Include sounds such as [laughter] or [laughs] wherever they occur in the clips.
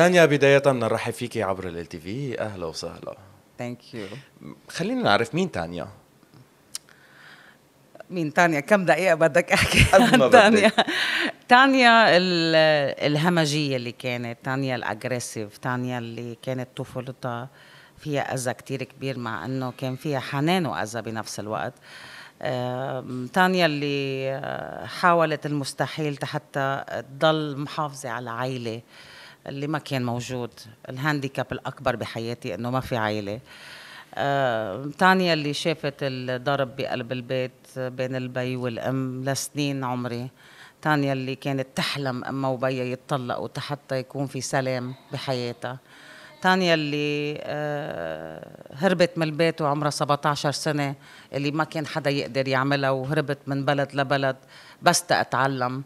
تانيا بداية نرحب فيكي عبر ال تي في اهلا وسهلا ثانك يو خلينا نعرف مين تانيا مين تانيا كم دقيقة بدك احكي عن تانيا تانيا الهمجية اللي كانت تانيا الاجريسيف تانيا اللي كانت طفولتها فيها اذى كتير كبير مع انه كان فيها حنان واذى بنفس الوقت تانيا اللي آه، حاولت المستحيل حتى تضل محافظة على عائلة اللي ما كان موجود الهانديكاب الأكبر بحياتي إنه ما في عائلة آه، تانيا اللي شافت الضرب بقلب البيت بين البي والأم لسنين عمري تانيا اللي كانت تحلم أمها وبي يتطلقوا حتى يكون في سلام بحياتها تانيا اللي آه، هربت من البيت وعمرها 17 سنة اللي ما كان حدا يقدر يعملها وهربت من بلد لبلد بس تتعلم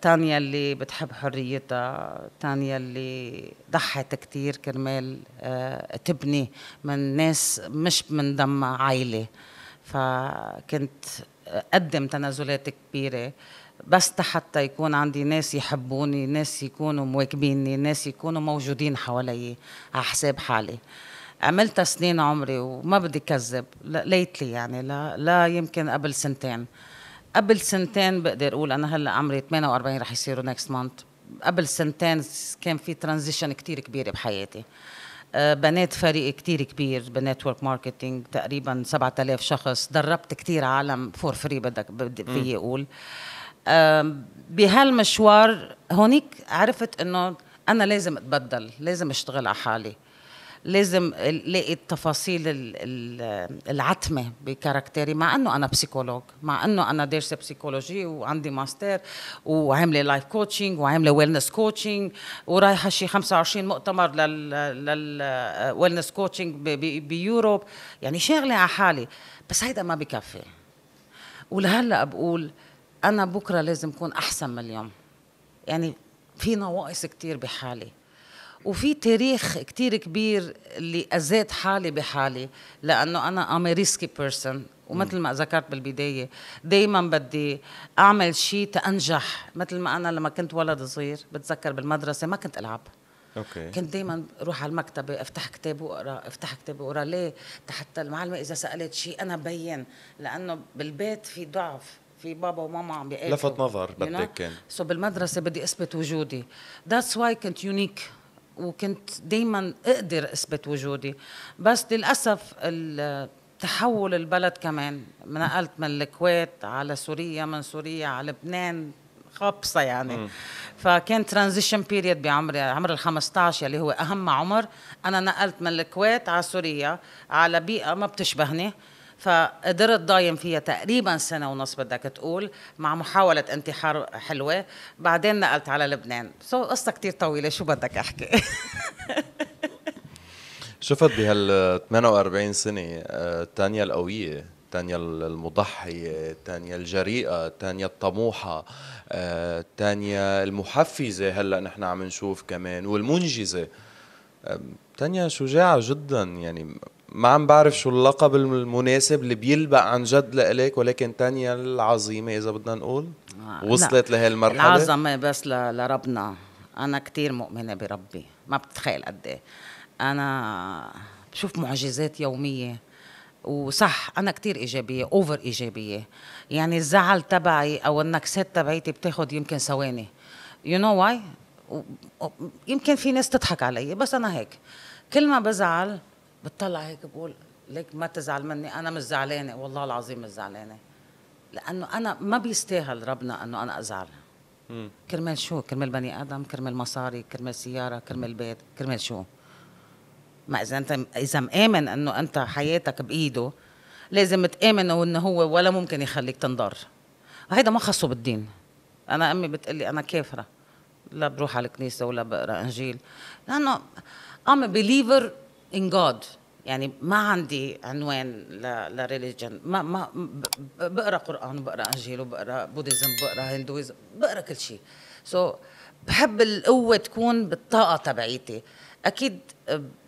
تانيا اللي بتحب حريتها تانيا اللي ضحت كتير كرمال آه، تبني من ناس مش من دمها عائلة فكنت أقدم تنازلات كبيرة بس حتى يكون عندي ناس يحبوني ناس يكونوا مواكبيني ناس يكونوا موجودين حوالي على حساب حالي عملتها سنين عمري وما بدي كذب ليتلي يعني لا, لا يمكن قبل سنتين قبل سنتين بقدر اقول انا هلا عمري 48 رح يصيروا نكست مانث قبل سنتين كان في ترانزيشن كتير كبيره بحياتي آه، بنيت فريق كتير كبير بنتورك ماركتينج تقريبا 7000 شخص دربت كتير عالم فور فري بدك بدي اقول بهالمشوار هونيك عرفت انه انا لازم اتبدل لازم اشتغل على حالي لازم الاقي التفاصيل العتمه بكاركتيري مع انه انا بسيكولوج مع انه انا دارسه بسيكولوجي وعندي ماستر وعامله لايف كوتشنج وعامله ويلنس كوتشنج ورايحه شي 25 مؤتمر لل للويلنس كوتشنج بيوروب يعني شاغله على حالي بس هيدا ما بكفي ولهلا بقول انا بكره لازم اكون احسن من اليوم يعني في نواقص كتير بحالي وفي تاريخ كتير كبير اللي اذيت حالي بحالي لانه انا ام ريسكي بيرسون ومثل ما ذكرت بالبدايه دائما بدي اعمل شيء تانجح مثل ما انا لما كنت ولد صغير بتذكر بالمدرسه ما كنت العب أوكي. كنت دائما روح على المكتبة افتح كتاب واقرا افتح كتاب واقرا ليه حتى المعلمة إذا سألت شيء أنا بين لأنه بالبيت في ضعف في بابا وماما عم لفت نظر بدك كان سو بالمدرسة بدي أثبت وجودي ذاتس واي كنت يونيك وكنت دايما اقدر اثبت وجودي بس للاسف تحول البلد كمان نقلت من الكويت على سوريا من سوريا على لبنان خبصه يعني فكان ترانزيشن بيريد بعمري عمر ال 15 اللي هو اهم عمر انا نقلت من الكويت على سوريا على بيئه ما بتشبهني فقدرت ضايم فيها تقريبا سنة ونص بدك تقول مع محاولة انتحار حلوة بعدين نقلت على لبنان سو قصة كتير طويلة شو بدك أحكي شفت بهال 48 سنة آه، تانيا القوية تانيا المضحية تانيا الجريئة تانيا الطموحة آه، تانيا المحفزة هلأ نحن عم نشوف كمان والمنجزة آه، تانيا شجاعة جدا يعني ما عم بعرف شو اللقب المناسب اللي بيلبق عن جد لإلك ولكن تانيا العظيمة إذا بدنا نقول آه، وصلت لهالمرحلة العظمة بس لربنا أنا كتير مؤمنة بربي ما بتخيل قد إيه أنا بشوف معجزات يومية وصح انا كتير ايجابيه اوفر ايجابيه يعني الزعل تبعي او النكسات تبعيتي بتاخد يمكن ثواني يو نو واي يمكن في ناس تضحك علي بس انا هيك كل ما بزعل بتطلع هيك بقول ليك ما تزعل مني انا مش زعلانه والله العظيم مش زعلانه لانه انا ما بيستاهل ربنا انه انا ازعل مم. كرمال شو كرمال بني ادم كرمال مصاري كرمال سياره كرمال بيت كرمال شو ما اذا انت اذا مآمن انه انت حياتك بايده لازم تآمن انه هو ولا ممكن يخليك تنضر هيدا ما خصه بالدين انا امي بتقلي انا كافره لا بروح على الكنيسه ولا بقرا انجيل لانه ام بليفر ان جاد يعني ما عندي عنوان لريليجن ما ما بقرا قران وبقرا انجيل وبقرا بوديزم بقرا هندويزم بقرا كل شيء سو so بحب القوه تكون بالطاقه تبعيتي اكيد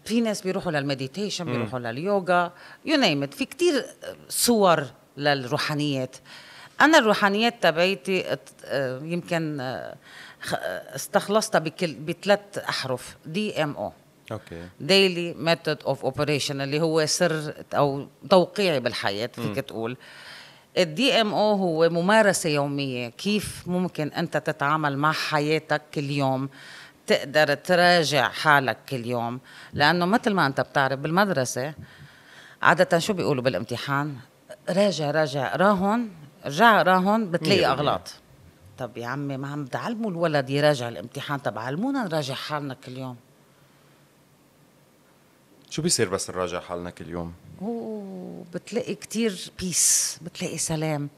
في ناس بيروحوا للمديتيشن بيروحوا لليوغا يو نيم في كتير صور للروحانيات انا الروحانيات تبعيتي يمكن استخلصتها بكل بثلاث احرف دي ام او اوكي ديلي ميثود اوف اوبريشن اللي هو سر او توقيعي بالحياه فيك تقول الدي ام او هو ممارسه يوميه كيف ممكن انت تتعامل مع حياتك كل يوم تقدر تراجع حالك كل يوم لانه مثل ما انت بتعرف بالمدرسه عاده شو بيقولوا بالامتحان راجع راجع راهن رجع راهن بتلاقي اغلاط طب يا عمي ما عم تعلموا الولد يراجع الامتحان طب علمونا نراجع حالنا كل يوم شو بيصير بس نراجع حالنا كل يوم؟ أوه بتلاقي كثير بيس بتلاقي سلام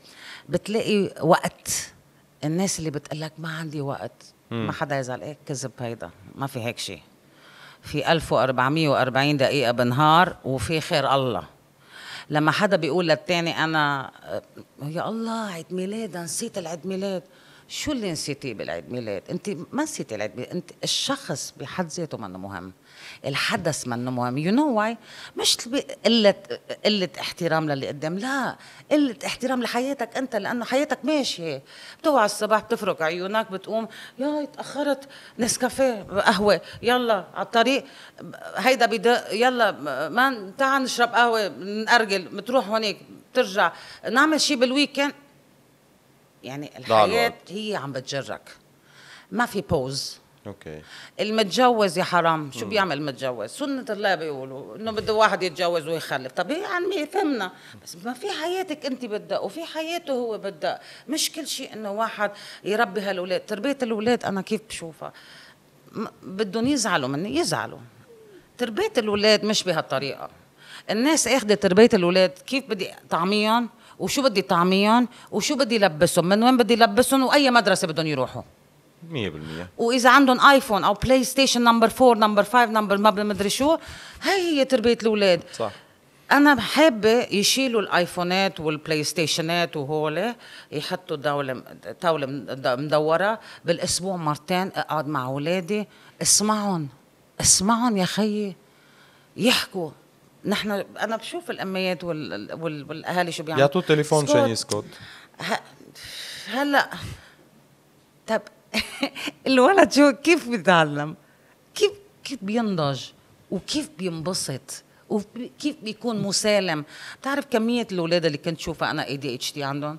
بتلاقي وقت الناس اللي بتقلك ما عندي وقت مم. ما حدا يزعل ايه كذب هيدا ما في هيك شيء في 1440 دقيقة بنهار وفي خير الله لما حدا بيقول للثاني أنا آه، يا الله عيد ميلاد نسيت العيد ميلاد شو اللي نسيتيه بالعيد ميلاد انت ما نسيتي العيد ميلاد انت الشخص بحد ذاته منه مهم الحدث من مهم يو نو واي مش قله قله احترام للي قدام لا قله احترام لحياتك انت لانه حياتك ماشيه بتوعى الصبح بتفرك عيونك بتقوم يا تاخرت نسكافيه قهوه يلا على الطريق هيدا بدق يلا ما تعال نشرب قهوه نأرجل بتروح هونيك بترجع نعمل شيء بالويكند يعني الحياه هي عم بتجرك ما في بوز اوكي المتجوز يا حرام شو بيعمل المتجوز سنه الله بيقولوا انه بده واحد يتجوز ويخلف طب هي عمي يفهمنا بس ما في حياتك انت بدها وفي حياته هو بدها مش كل شيء انه واحد يربي هالاولاد تربيه الاولاد انا كيف بشوفها بدهم يزعلوا مني يزعلوا تربيه الاولاد مش بهالطريقه الناس اخذت تربيه الاولاد كيف بدي طعميهم وشو بدي طعميهم وشو بدي لبسهم من وين بدي لبسهم واي مدرسه بدهم يروحوا 100% واذا عندهم ايفون او بلاي ستيشن نمبر 4 نمبر 5 نمبر ما مدري شو هي هي تربيه الاولاد صح انا حابه يشيلوا الايفونات والبلاي ستيشنات وهول يحطوا دوله طاوله مدوره بالاسبوع مرتين اقعد مع اولادي اسمعهم اسمعهم يا خيي يحكوا نحن انا بشوف الاميات وال... وال... والاهالي شو بيعملوا يعطوا تليفون عشان يسكت هلا طب [laughs] الولد شو كيف بيتعلم كيف كيف بينضج وكيف بينبسط وكيف بيكون مسالم بتعرف كمية الأولاد اللي كنت شوفها أنا اي دي اتش دي عندهم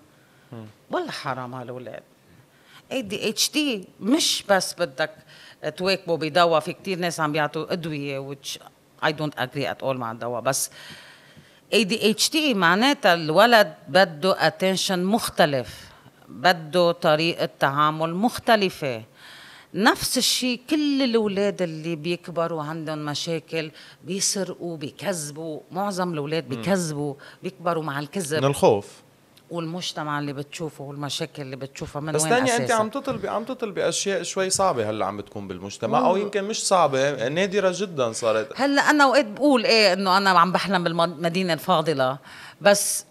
والله حرام هالأولاد اي دي اتش دي مش بس بدك تواكبه بدواء في كتير ناس عم بيعطوا أدوية which I don't agree at all مع الدواء بس اي دي اتش دي معناتها الولد بده اتنشن مختلف بده طريقة تعامل مختلفة نفس الشيء كل الأولاد اللي بيكبروا عندهم مشاكل بيسرقوا بيكذبوا معظم الأولاد بيكذبوا بيكبروا مع الكذب من الخوف والمجتمع اللي بتشوفه والمشاكل اللي بتشوفها من بس وين بس انت عم تطلبي عم تطلبي اشياء شوي صعبه هلا عم بتكون بالمجتمع او يمكن مش صعبه نادره جدا صارت هلا انا اوقات بقول ايه انه انا عم بحلم بالمدينه الفاضله بس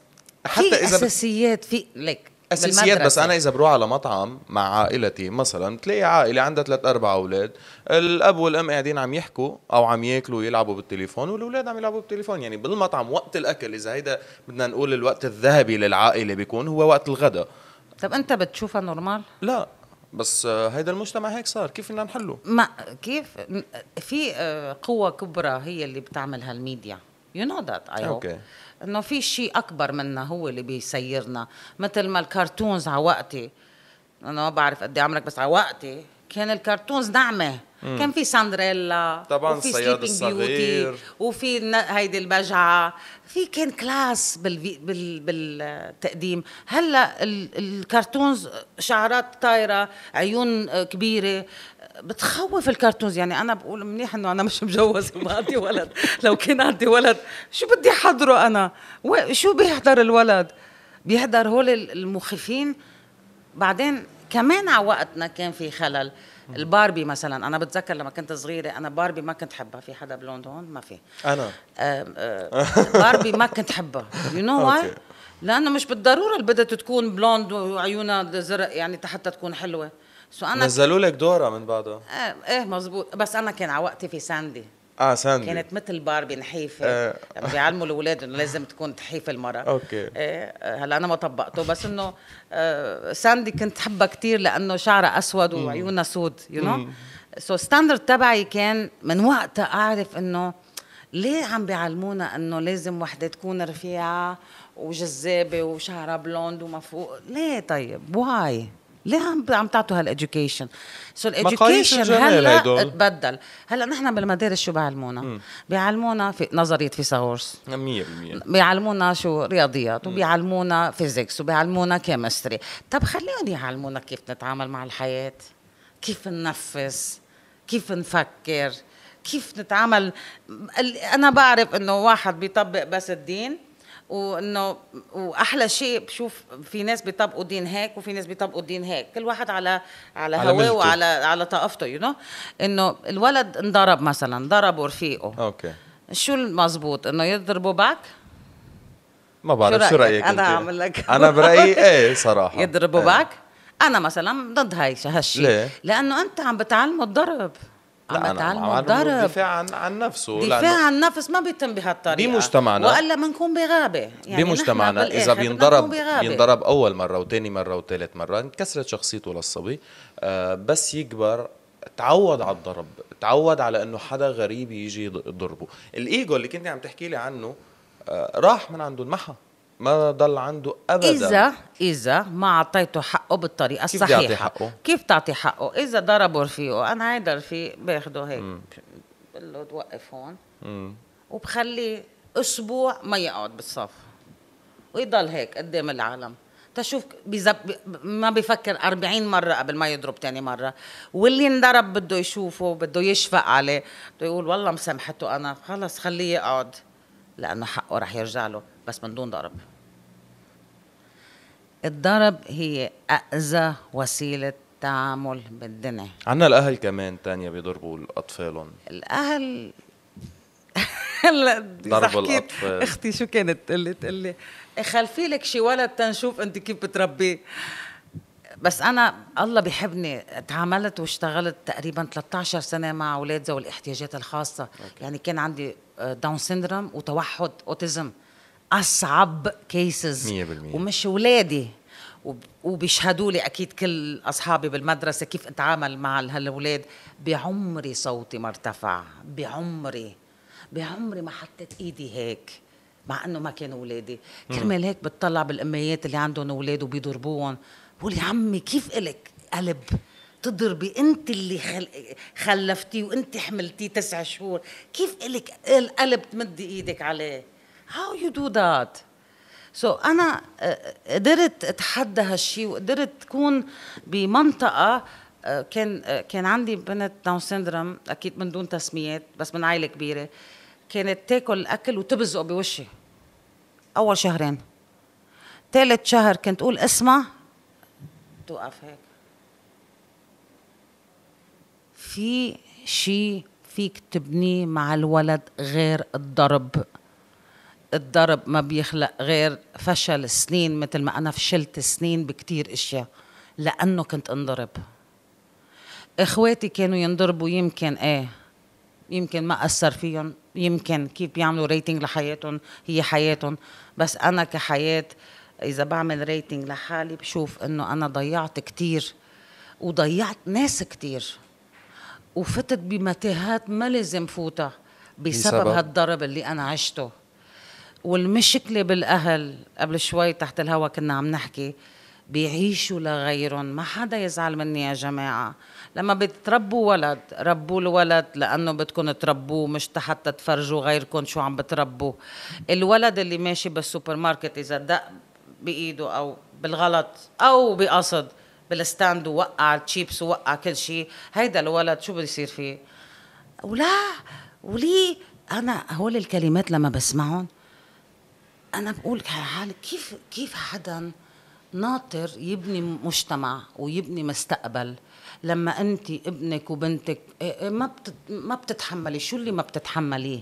حتى في اذا اساسيات في لك اساسيات بس انا اذا بروح على مطعم مع عائلتي مثلا بتلاقي عائله عندها ثلاث اربع اولاد الاب والام قاعدين عم يحكوا او عم ياكلوا ويلعبوا بالتليفون والاولاد عم يلعبوا بالتليفون يعني بالمطعم وقت الاكل اذا هيدا بدنا نقول الوقت الذهبي للعائله بيكون هو وقت الغداء طب انت بتشوفها نورمال لا بس هيدا المجتمع هيك صار كيف بدنا نحله ما كيف في قوه كبرى هي اللي بتعمل هالميديا يو نو ذات اي اوكي انه في شيء اكبر منا هو اللي بيسيرنا مثل ما الكرتونز على وقتي انا ما بعرف قد إيه عمرك بس على وقتي كان الكرتونز نعمه مم. كان في ساندريلا طبعا وفي الصياد الصغير وفي هيدي البجعه في كان كلاس بالفي بال بالتقديم هلا ال الكرتونز شعرات طايره عيون كبيره بتخوف الكرتونز يعني انا بقول منيح انه انا مش مجوز [laughs] ما عندي ولد لو كان عندي ولد شو بدي احضره انا شو بيحضر الولد بيحضر هول المخيفين بعدين كمان على وقتنا كان في خلل الباربي مثلا انا بتذكر لما كنت صغيره انا باربي ما كنت حبها في حدا بلندن ما في انا آه آه [laughs] باربي ما كنت حبها يو نو واي لانه مش بالضروره اللي بدها تكون بلوند وعيونها زرق يعني حتى تكون حلوه سو انا نزلوا لك دورا من بعدها آه، ايه ايه مزبوط بس انا كان على وقتي في ساندي اه ساندي كانت مثل باربي نحيفه آه. بيعلموا الاولاد انه لازم تكون تحيف المراه اوكي ايه هلا انا ما طبقته بس انه آه، ساندي كنت حبها كثير لانه شعرها اسود وعيونها سود يو نو سو ستاندرد تبعي كان من وقتها اعرف انه ليه عم بيعلمونا انه لازم وحده تكون رفيعه وجذابه وشعرها بلوند ومفوق ليه طيب واي ليه عم عم تعطوا هالادوكيشن؟ سو الادوكيشن هلا تبدل هلا نحن بالمدارس شو بعلمونا بيعلمونا في نظريه فيثاغورس 100% بيعلمونا شو رياضيات وبيعلمونا فيزيكس وبيعلمونا كيمستري طب خليهم يعلمونا كيف نتعامل مع الحياه كيف ننفس كيف نفكر كيف نتعامل انا بعرف انه واحد بيطبق بس الدين وانه واحلى شيء بشوف في ناس بيطبقوا دين هيك وفي ناس بيطبقوا دين هيك كل واحد على على, هواه وعلى على طاقته يو نو انه الولد انضرب مثلا ضربوا رفيقه اوكي شو المزبوط انه يضربوا باك ما بعرف شو, شو رايك انا اعمل لك انا برايي [laughs] ايه صراحه يضربوا ايه. باك انا مثلا ضد هاي هالشيء ليه؟ لانه انت عم بتعلمه الضرب عم تعلمه الضرب دفاع عن, عن نفسه دفاع عن النفس ما بيتم بهالطريقه بمجتمعنا والا بنكون بغابه يعني بمجتمعنا اذا بينضرب بينضرب اول مره وثاني مره وثالث مره انكسرت شخصيته للصبي آه، بس يكبر تعود على الضرب تعود على انه حدا غريب يجي يضربه الايجو اللي كنت عم تحكي لي عنه آه، راح من عنده انمحى ما ضل عنده ابدا اذا اذا ما اعطيته حقه بالطريقه كيف الصحيحه كيف حقه؟ كيف تعطي حقه؟ اذا ضربوا رفيقه انا هيدا رفيق باخده هيك بقول له توقف هون وبخليه اسبوع ما يقعد بالصف ويضل هيك قدام العالم تشوف بزب... ما بفكر 40 مرة قبل ما يضرب تاني مرة واللي انضرب بده يشوفه بده يشفق عليه بده يقول والله مسامحته أنا خلص خليه يقعد لأنه حقه رح يرجع له بس من دون ضرب الضرب هي أقزى وسيلة تعامل بالدنيا عنا الأهل كمان تانية بيضربوا أطفالهم الأهل هلا [laughs] ضرب الاطفال اختي شو كانت تقول لي تقول لي خلفي لك شي ولد تنشوف انت كيف بتربيه بس انا الله بيحبني تعاملت واشتغلت تقريبا 13 سنه مع اولاد ذوي الاحتياجات الخاصه أوكي. يعني كان عندي داون آه، سيندروم وتوحد اوتيزم اصعب كيسز ومش ولادي وبيشهدوا لي اكيد كل اصحابي بالمدرسه كيف اتعامل مع هالاولاد بعمري صوتي ما ارتفع بعمري بعمري ما حطيت ايدي هيك مع انه ما كانوا اولادي كرمال هيك بتطلع بالاميات اللي عندهم اولاد وبيضربوهم بقول يا عمي كيف الك قلب تضربي انت اللي خل... خلفتيه وانت حملتيه تسع شهور كيف الك القلب تمدي ايدك عليه هاو يو دو ذات سو so انا آه، قدرت اتحدى هالشيء وقدرت تكون بمنطقه آه، كان آه، كان عندي بنت داون سيندروم اكيد من دون تسميات بس من عائله كبيره كانت تاكل الاكل وتبزقه بوشي اول شهرين ثالث شهر كنت اقول اسمها توقف هيك في شيء فيك تبنيه مع الولد غير الضرب الضرب ما بيخلق غير فشل سنين مثل ما أنا فشلت سنين بكتير إشياء لأنه كنت انضرب إخواتي كانوا ينضربوا يمكن إيه يمكن ما أثر فيهم يمكن كيف بيعملوا ريتنج لحياتهم هي حياتهم بس أنا كحياة إذا بعمل ريتنج لحالي بشوف إنه أنا ضيعت كتير وضيعت ناس كتير وفتت بمتاهات ما لازم فوتها بسبب هالضرب اللي أنا عشته والمشكله بالاهل قبل شوي تحت الهوا كنا عم نحكي بيعيشوا لغيرهم ما حدا يزعل مني يا جماعه لما بتربوا ولد ربوا الولد لانه بدكم تربوه مش حتى تفرجوا غيركم شو عم بتربوا الولد اللي ماشي بالسوبر ماركت اذا دق بايده او بالغلط او بقصد بالستاند ووقع الشيبس ووقع كل شيء هيدا الولد شو بيصير فيه ولا ولي انا هول الكلمات لما بسمعهم انا بقول على حالي كيف كيف حدا ناطر يبني مجتمع ويبني مستقبل لما انت ابنك وبنتك إيه، ما ما بتتحملي شو اللي ما بتتحمليه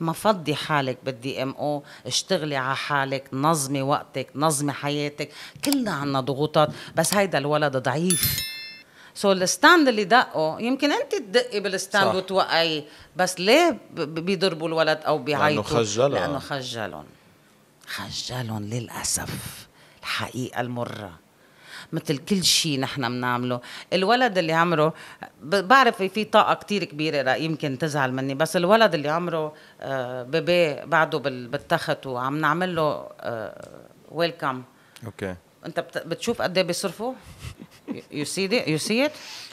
ما فضي حالك بالدي ام او اشتغلي على حالك نظمي وقتك نظمي حياتك كلنا عنا ضغوطات بس هيدا الولد ضعيف سو so الستاند اللي دقه يمكن انت تدقي بالستاند وتوقعي بس ليه بيضربوا الولد او بيعيطوا لانه خجلهم لانه خجلهم خجلهم للأسف الحقيقة المرة مثل كل شيء نحن بنعمله الولد اللي عمره بعرف في طاقة كتير كبيرة يمكن تزعل مني بس الولد اللي عمره آه، بيبي بعده بالتخت وعم نعمل له ويلكم آه، اوكي انت بتشوف قد ايه بيصرفوا يو سي يو سي ات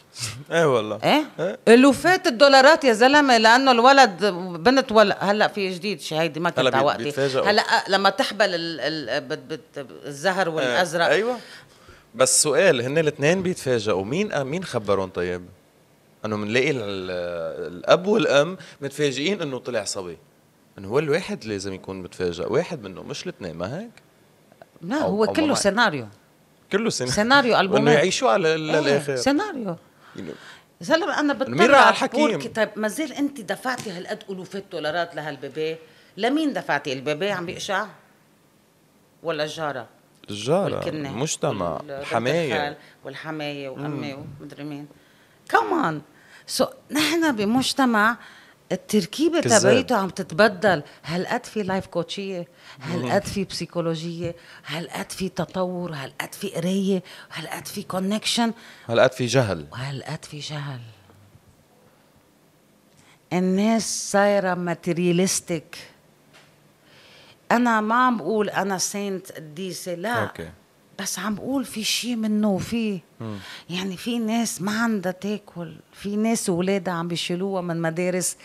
[laughs] ايه والله ايه, إيه؟ الوفات الدولارات يا زلمه لانه الولد بنت ولا هلا في جديد هيدي ما كنت على وقتي هلا آه، لما تحبل ال... ال... بت... بت... الزهر إيه، والازرق إيه؟ ايوه بس سؤال هن الاثنين بيتفاجئوا مين آه، مين خبرهم طيب؟ انه بنلاقي الاب والام متفاجئين انه طلع صبي انه هو الواحد لازم يكون متفاجئ واحد منه مش الاثنين ما هيك؟ لا هو كله سيناريو كله سيناريو سيناريو [laughs] البومات انه يعيشوا على الاخر إيه، سيناريو يا زلمه انا بتطلع بقول طيب ما زال انت دفعتي هالقد الوفات دولارات لهالبيبي لمين دفعتي البيبي عم بيقشع ولا الجاره الجاره المجتمع الحمايه والحمايه وامي ومدري مين كمان سو so, نحن بمجتمع التركيبه تبعيته عم تتبدل هل قد في لايف كوتشيه هل قد في بسيكولوجيه هل قد في تطور هل قد في قرايه هل قد في كونكشن هل قد في جهل هل قد في جهل الناس صايره ماتيرياليستيك انا ما عم بقول انا سينت قديسه لا أوكي. بس عم بقول في شيء منه في يعني في ناس ما عندها تاكل في ناس ولادها عم بيشيلوها من مدارس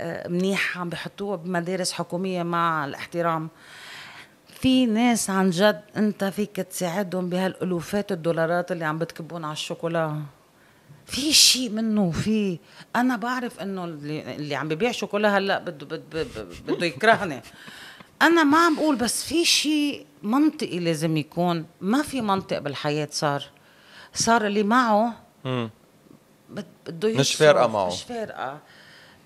آه، منيحة عم بحطوها بمدارس حكومية مع الاحترام في ناس عن جد انت فيك تساعدهم بهالالوفات الدولارات اللي عم بتكبون على الشوكولا في شيء منه في انا بعرف انه اللي, اللي عم ببيع شوكولا هلا بده بده يكرهني انا ما عم بقول بس في شيء منطقي لازم يكون ما في منطق بالحياه صار صار اللي معه بده مش فارقه معه مش فارقه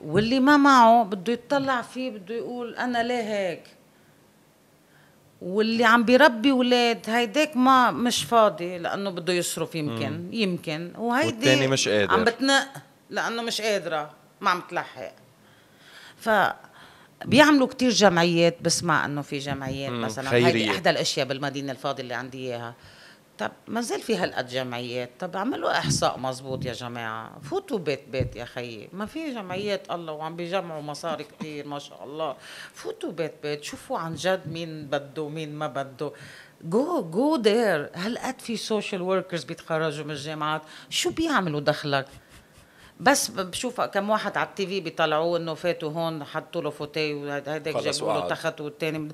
واللي ما معه بده يتطلع فيه بده يقول انا ليه هيك واللي عم بيربي ولاد هيداك ما مش فاضي لانه بده يصرف يمكن مم. يمكن وهيدي مش قادر عم بتنق لانه مش قادره ما عم تلحق ف بيعملوا كتير جمعيات بسمع انه في جمعيات مثلا خيرية. هيدي احدى الاشياء بالمدينه الفاضله اللي عندي اياها طب ما زال في هالقد جمعيات طب اعملوا احصاء مزبوط يا جماعه فوتوا بيت بيت يا خيي ما في جمعيات الله وعم بيجمعوا مصاري كتير ما شاء الله فوتوا بيت بيت شوفوا عن جد مين بده مين ما بده جو جو دير هالقد في سوشيال وركرز بيتخرجوا من الجامعات شو بيعملوا دخلك بس بشوف كم واحد على التي في بيطلعوه انه فاتوا هون حطوا له فوتيه وهيداك جابوا له تخت والثاني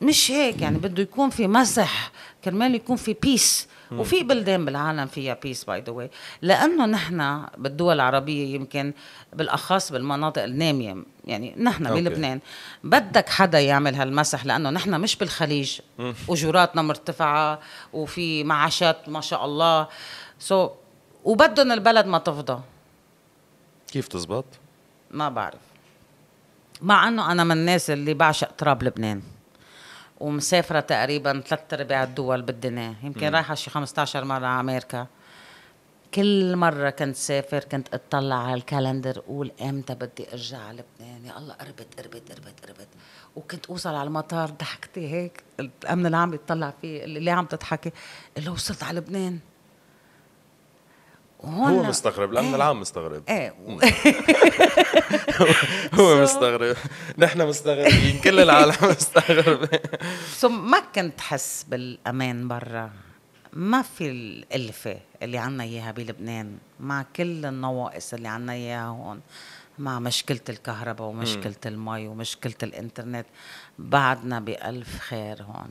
مش هيك يعني بده يكون في مسح كرمال يكون في بيس وفي بلدان بالعالم فيها بيس باي ذا واي لانه نحن بالدول العربيه يمكن بالاخص بالمناطق الناميه يعني نحن بلبنان بدك حدا يعمل هالمسح لانه نحن مش بالخليج اجوراتنا مرتفعه وفي معاشات ما شاء الله سو so وبدهم البلد ما تفضى كيف تزبط؟ ما بعرف مع انه انا من الناس اللي بعشق تراب لبنان ومسافره تقريبا ثلاث ارباع الدول بالدنيا يمكن م. رايحه شي 15 مره على امريكا كل مرة كنت سافر كنت اتطلع على الكالندر اقول امتى بدي ارجع على لبنان يا الله قربت قربت قربت قربت وكنت اوصل على المطار ضحكتي هيك الامن العام يتطلع فيه اللي عم تضحكي اللي وصلت على لبنان هون هو مستغرب الامن ايه العام مستغرب ايه [laughs] هو مستغرب نحن مستغربين كل العالم [laughs] مستغرب سو ما كنت حس بالامان برا ما في الألفة اللي عنا إياها بلبنان مع كل النواقص اللي عنا إياها هون مع مشكلة الكهرباء ومشكلة المي ومشكلة الإنترنت بعدنا بألف خير هون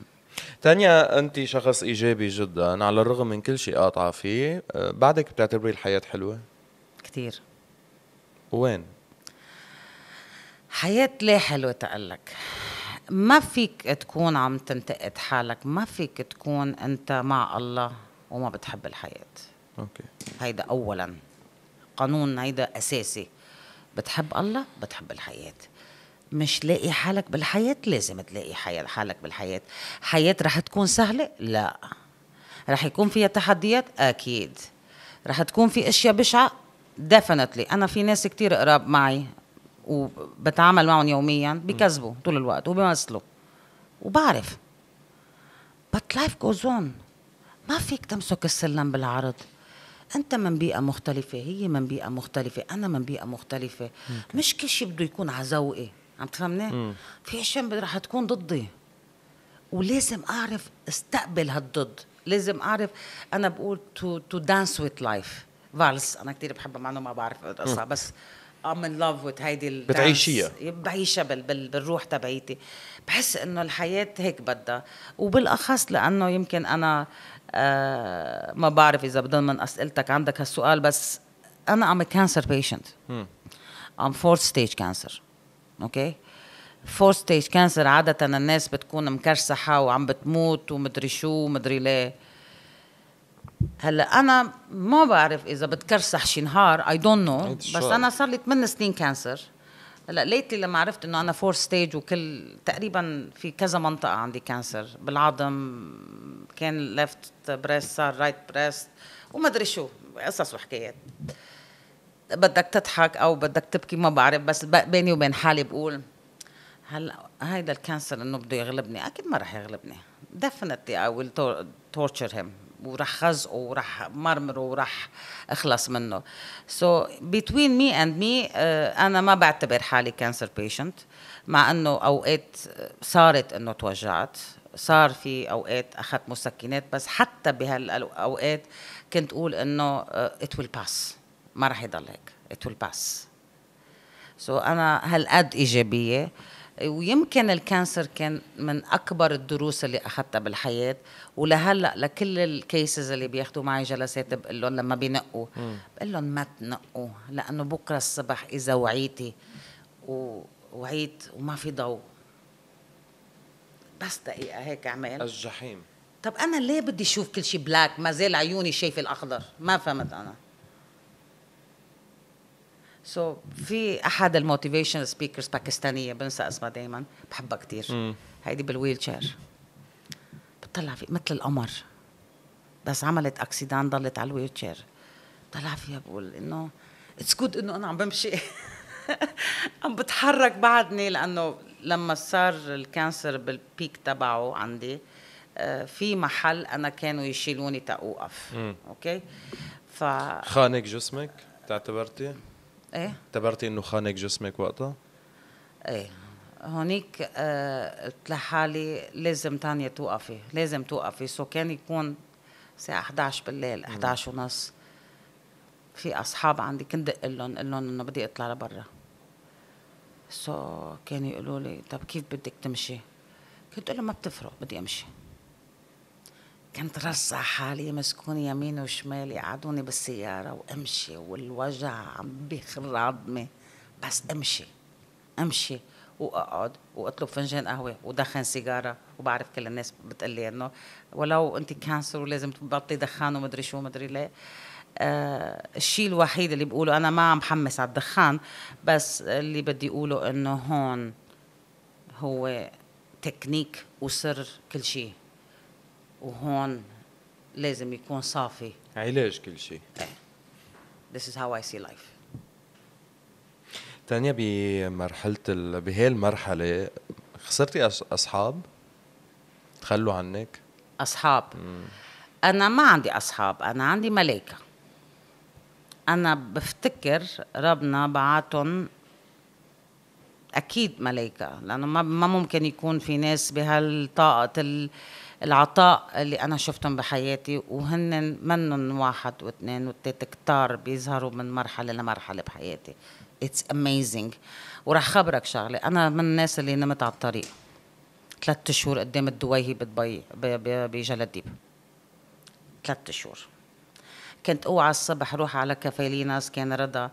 تانيا انت شخص ايجابي جدا على الرغم من كل شيء قاطعه فيه آه، بعدك بتعتبري الحياه حلوه كثير وين حياة ليه حلوة تقلك ما فيك تكون عم تنتقد حالك ما فيك تكون انت مع الله وما بتحب الحياة اوكي هيدا اولا قانون هيدا اساسي بتحب الله بتحب الحياه مش لاقي حالك بالحياة لازم تلاقي حياة حالك بالحياة حياة رح تكون سهلة لا رح يكون فيها تحديات أكيد رح تكون في أشياء بشعة ديفنتلي أنا في ناس كتير قراب معي وبتعامل معهم يوميا بكذبوا طول الوقت وبيمثلوا وبعرف but life goes on ما فيك تمسك السلم بالعرض انت من بيئه مختلفه هي من بيئه مختلفه انا من بيئه مختلفه مش كل شيء بده يكون على ذوقي عم تفهمني؟ في اشياء رح تكون ضدي ولازم اعرف استقبل هالضد لازم اعرف انا بقول تو تو دانس ويز لايف فالس انا كثير بحبها مع انه ما بعرف ارقصها بس ام ان لاف وذ هيدي بتعيشيها بعيشها بال بال بالروح تبعيتي بحس انه الحياه هيك بدها وبالاخص لانه يمكن انا آه ما بعرف اذا بضل من اسئلتك عندك هالسؤال بس انا ام كانسر بيشنت ام فورث ستيج كانسر اوكي فور ستيج كانسر عادة الناس بتكون مكرسحة وعم بتموت ومدري شو ومدري ليه هلا انا ما بعرف اذا بتكرسح شي نهار اي دونت نو بس انا صار لي 8 سنين كانسر هلا ليتلي لما عرفت انه انا فور ستيج وكل تقريبا في كذا منطقه عندي كانسر بالعظم كان ليفت بريست صار رايت بريست وما ادري شو قصص وحكايات بدك تضحك او بدك تبكي ما بعرف بس بيني وبين حالي بقول هلا هيدا الكانسر انه بده يغلبني اكيد ما رح يغلبني definitely I will torture him وراح خزقه وراح مرمره وراح اخلص منه سو بتوين مي اند مي انا ما بعتبر حالي كانسر بيشنت مع انه اوقات صارت انه توجعت صار في اوقات اخذت مسكنات بس حتى بهالاوقات كنت اقول انه ات ويل باس ما راح يضل هيك ات ويل باس سو انا هالقد ايجابيه ويمكن الكانسر كان من اكبر الدروس اللي اخذتها بالحياه ولهلا لكل الكيسز اللي بياخذوا معي جلسات بقول لهم لما بينقوا بقول لهم ما تنقوا لانه بكره الصبح اذا وعيتي ووعيت وما في ضوء بس دقيقه هيك اعمل الجحيم طب انا ليه بدي اشوف كل شيء بلاك ما زال عيوني شايف الاخضر ما فهمت انا سو في احد الموتيفيشن سبيكرز باكستانيه بنسى اسمها دائما بحبها كثير هيدي بالويل شير بتطلع في مثل القمر بس عملت اكسيدان ضلت على الويل شير بطلع فيها بقول انه اتس جود انه انا عم بمشي [laughs] عم بتحرك بعدني لانه لما صار الكانسر بالبيك تبعه عندي آه، في محل انا كانوا يشيلوني تأوقف اوكي ف خانق جسمك تعتبرتي؟ ايه اعتبرتي انه خانك جسمك وقتها؟ ايه هونيك آه قلت لحالي لازم تانية توقفي لازم توقفي سو كان يكون الساعة 11 بالليل 11 ونص في اصحاب عندي كنت دق لهم قول لهم انه بدي اطلع لبرا سو كانوا يقولوا لي طب كيف بدك تمشي؟ كنت اقول لهم ما بتفرق بدي امشي كنت رصع حالي مسكون يمين وشمال يقعدوني بالسيارة وامشي والوجع عم بيخر عظمي بس امشي امشي واقعد واطلب فنجان قهوه ودخن سيجاره وبعرف كل الناس بتقلي انه ولو انت كانسر ولازم تبطلي دخان ومدري شو مدري ليه آه الشيء الوحيد اللي بقوله انا ما عم حمس على الدخان بس اللي بدي اقوله انه هون هو تكنيك وسر كل شيء وهون لازم يكون صافي علاج كل شيء إيه. This is how I see life تانيا بمرحلة ال... بهي المرحلة خسرتي أصحاب؟ تخلوا عنك؟ أصحاب مم. أنا ما عندي أصحاب أنا عندي ملايكة أنا بفتكر ربنا بعتهم أكيد ملايكة لأنه ما ممكن يكون في ناس بهالطاقة ال... العطاء اللي انا شفتهم بحياتي وهن منن واحد واثنين وثلاثة كتار بيظهروا من مرحله لمرحله بحياتي اتس amazing وراح خبرك شغله انا من الناس اللي نمت على الطريق ثلاث شهور قدام الدويهي بجلديب ثلاث شهور كنت اوعى الصبح روح على كافيلينا كان رضا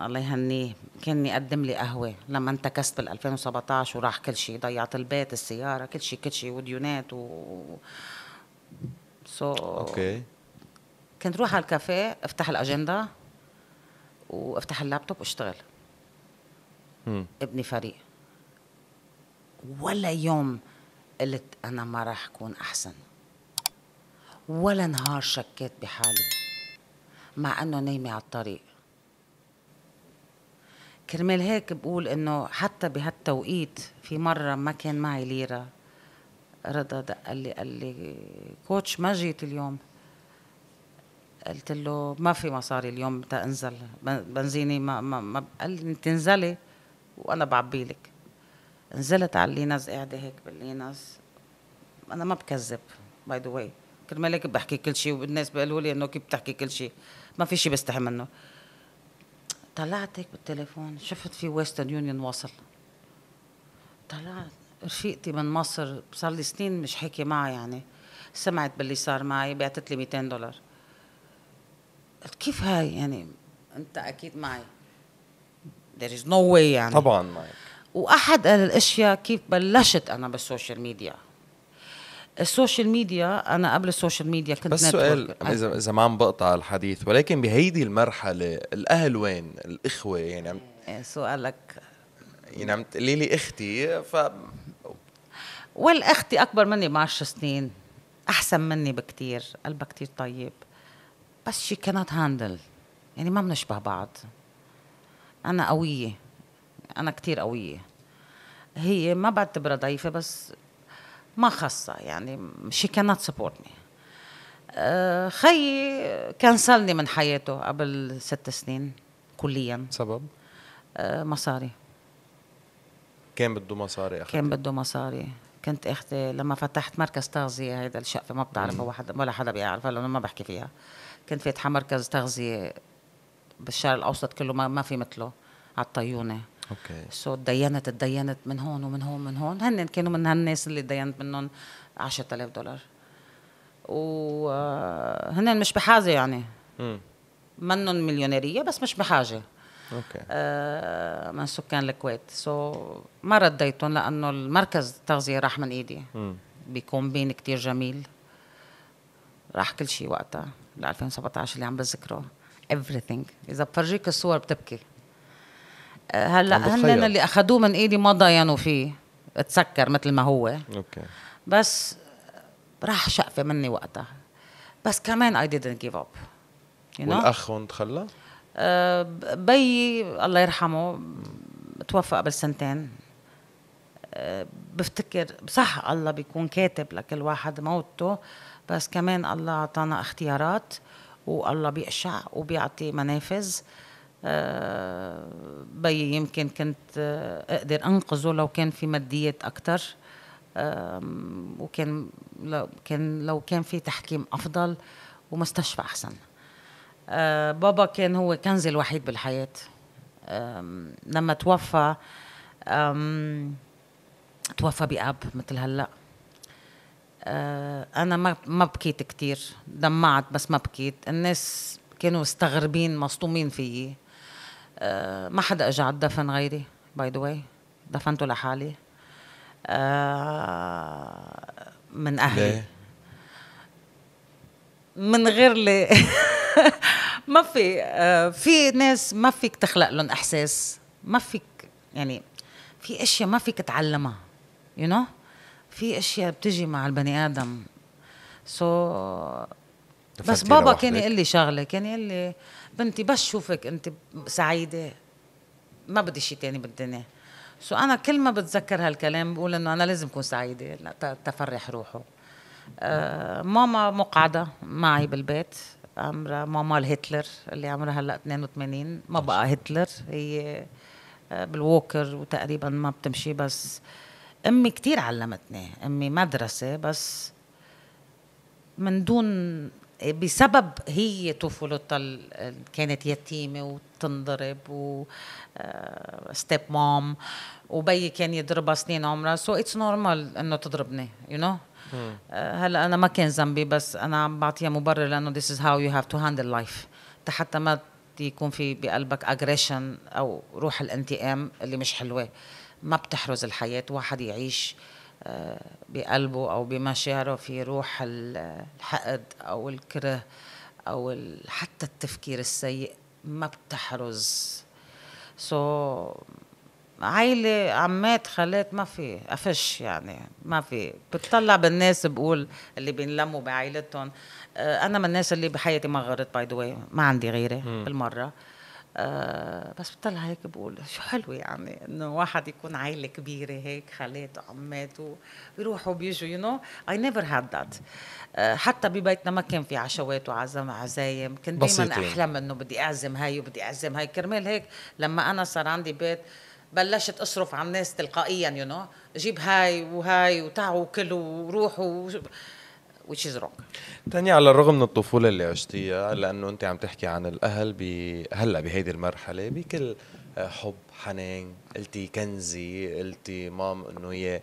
الله يهنيه كان يقدم لي قهوة لما انتكست بال 2017 وراح كل شيء ضيعت البيت السيارة كل شيء كل شيء وديونات و سو so اوكي كنت روح على الكافيه افتح الاجنده وافتح اللابتوب واشتغل م. ابني فريق ولا يوم قلت انا ما راح اكون احسن ولا نهار شكيت بحالي مع انه نايمه على الطريق كرمال هيك بقول انه حتى بهالتوقيت في مره ما كان معي ليره رضا دق لي قال لي كوتش ما جيت اليوم قلت له ما في مصاري اليوم تنزل بنزيني ما ما, ما قال لي تنزلي وانا بعبي لك نزلت على اللينز قاعده هيك باللينز انا ما بكذب باي ذا واي كرمال هيك بحكي كل شيء والناس بيقولوا لي انه كيف بتحكي كل شيء ما في شيء بستحي منه طلعت هيك بالتليفون شفت في ويسترن يونيون واصل طلعت رفيقتي من مصر صار لي سنين مش حكي معها يعني سمعت باللي صار معي بعتت لي 200 دولار قلت كيف هاي يعني انت اكيد معي there is no way يعني طبعا معي واحد الاشياء كيف بلشت انا بالسوشيال ميديا السوشيال ميديا انا قبل السوشيال ميديا كنت بس سؤال اذا اذا ما عم بقطع الحديث ولكن بهيدي المرحله الاهل وين الاخوه يعني عم إيه، سؤالك يعني عم تقولي لي اختي ف والاختي اكبر مني 10 سنين احسن مني بكتير قلبها كتير طيب بس شي كانت هاندل يعني ما بنشبه بعض انا قويه انا كتير قويه هي ما بعتبرها ضعيفه بس ما خاصة يعني شي كانت سبورت مي أه، خيي كنسلني من حياته قبل ست سنين كليا سبب؟ أه، مصاري كان بده مصاري أخذ كان بده مصاري كنت اختي لما فتحت مركز تغذيه هيدا الشقفه ما بتعرفها واحد ولا حدا بيعرفها لانه ما بحكي فيها كنت فاتحه مركز تغذيه بالشرق الاوسط كله ما, ما في مثله على الطيونه اوكي سو تدينت تدينت من هون ومن هون ومن هون هن كانوا من هالناس اللي تدينت منهم 10000 دولار وهن آه، مش بحاجه يعني منهم مليونيريه بس مش بحاجه اوكي آه من سكان الكويت سو ما رديتهم لانه المركز التغذيه راح من ايدي بيكون بين كتير جميل راح كل شيء وقتها ل 2017 اللي عم بذكره everything اذا بفرجيك الصور بتبكي هلا هن اللي اخذوه من ايدي ما ضاينوا فيه تسكر مثل ما هو اوكي بس راح شقفه مني وقتها بس كمان اي didn't give up you know? والاخ هون تخلى؟ أه بيي الله يرحمه توفى قبل سنتين آه، بفتكر صح الله بيكون كاتب لكل واحد موته بس كمان الله اعطانا اختيارات والله بيقشع وبيعطي منافذ آه، بي يمكن كنت آه، اقدر انقذه لو كان في ماديات اكثر وكان لو كان لو كان في تحكيم افضل ومستشفى احسن آه، بابا كان هو كنزي الوحيد بالحياه لما توفى توفى باب مثل هلا انا ما ما بكيت كثير دمعت بس ما بكيت الناس كانوا مستغربين مصطومين فيي آه، ما حدا اجى على الدفن غيري باي ذا واي دفنته لحالي آه من اهلي من غير لي [laughs] ما في آه، في ناس ما فيك تخلق لهم احساس ما فيك يعني في اشياء ما فيك تعلمها يو you know? في اشياء بتجي مع البني ادم سو so بس بابا كان يقول لي شغله كان يقول لي بنتي بس شوفك انت سعيده ما بدي شيء ثاني بالدنيا سو انا كل ما بتذكر هالكلام بقول انه انا لازم اكون سعيده تفرح روحه آه، ماما مقعده معي بالبيت عمرها ماما الهتلر اللي عمرها هلا 82 ما بقى هتلر هي آه، بالووكر وتقريبا ما بتمشي بس امي كتير علمتني امي مدرسه بس من دون بسبب هي طفولتها كانت يتيمة وتنضرب و ستيب آه، مام وبي كان يضربها سنين عمرها سو اتس نورمال انه تضربني يو you know? آه، هلا انا ما كان ذنبي بس انا عم بعطيها مبرر لانه this is how you have to handle life حتى ما يكون في بقلبك اجريشن او روح الانتقام اللي مش حلوه ما بتحرز الحياه واحد يعيش آه آه، بقلبه أو بمشاعره في روح الحقد أو الكره أو حتى التفكير السيء ما بتحرز سو so, عيلة عمات خالات ما في قفش يعني ما في بتطلع بالناس بقول اللي بينلموا بعائلتهم آه، أنا من الناس اللي بحياتي ما غرت باي ذا ما عندي غيري بالمرة آه بس بطلع هيك بقول شو حلو يعني انه واحد يكون عائله كبيره هيك خالات وعمات ويروحوا بيجوا يو نو اي آه، نيفر هاد ذات حتى ببيتنا ما كان في عشوات وعزم عزايم كنت دائما يعني. احلم انه بدي اعزم هاي وبدي اعزم هاي كرمال هيك لما انا صار عندي بيت بلشت اصرف على الناس تلقائيا يو you نو know. جيب هاي وهاي وتعوا وكلوا وروحوا which is wrong تاني على الرغم من الطفولة اللي عشتيها لأنه أنت عم تحكي عن الأهل بي هلا بهيدي المرحلة بكل آه، حب حنان قلتي كنزي قلتي مام انه هي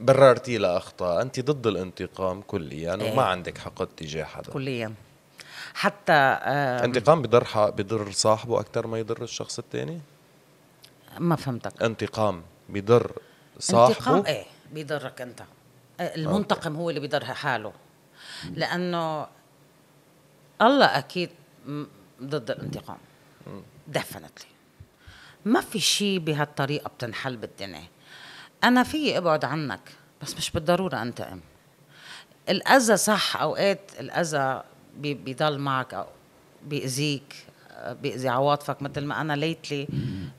بررتي لاخطاء انت ضد الانتقام كليا يعني وما إيه. عندك حق تجاه حدا كليا حتى انتقام بضر بضر صاحبه اكثر ما يضر الشخص الثاني ما فهمتك انتقام بضر صاحبه انتقام ايه بيضرك انت المنتقم هو اللي بيضر حاله لانه الله اكيد ضد الانتقام دفنتلي ما في شيء بهالطريقه بتنحل بالدنيا انا في ابعد عنك بس مش بالضروره انتقم الاذى صح اوقات الاذى بيضل معك او بيأذيك بيأذي عواطفك مثل ما انا ليتلي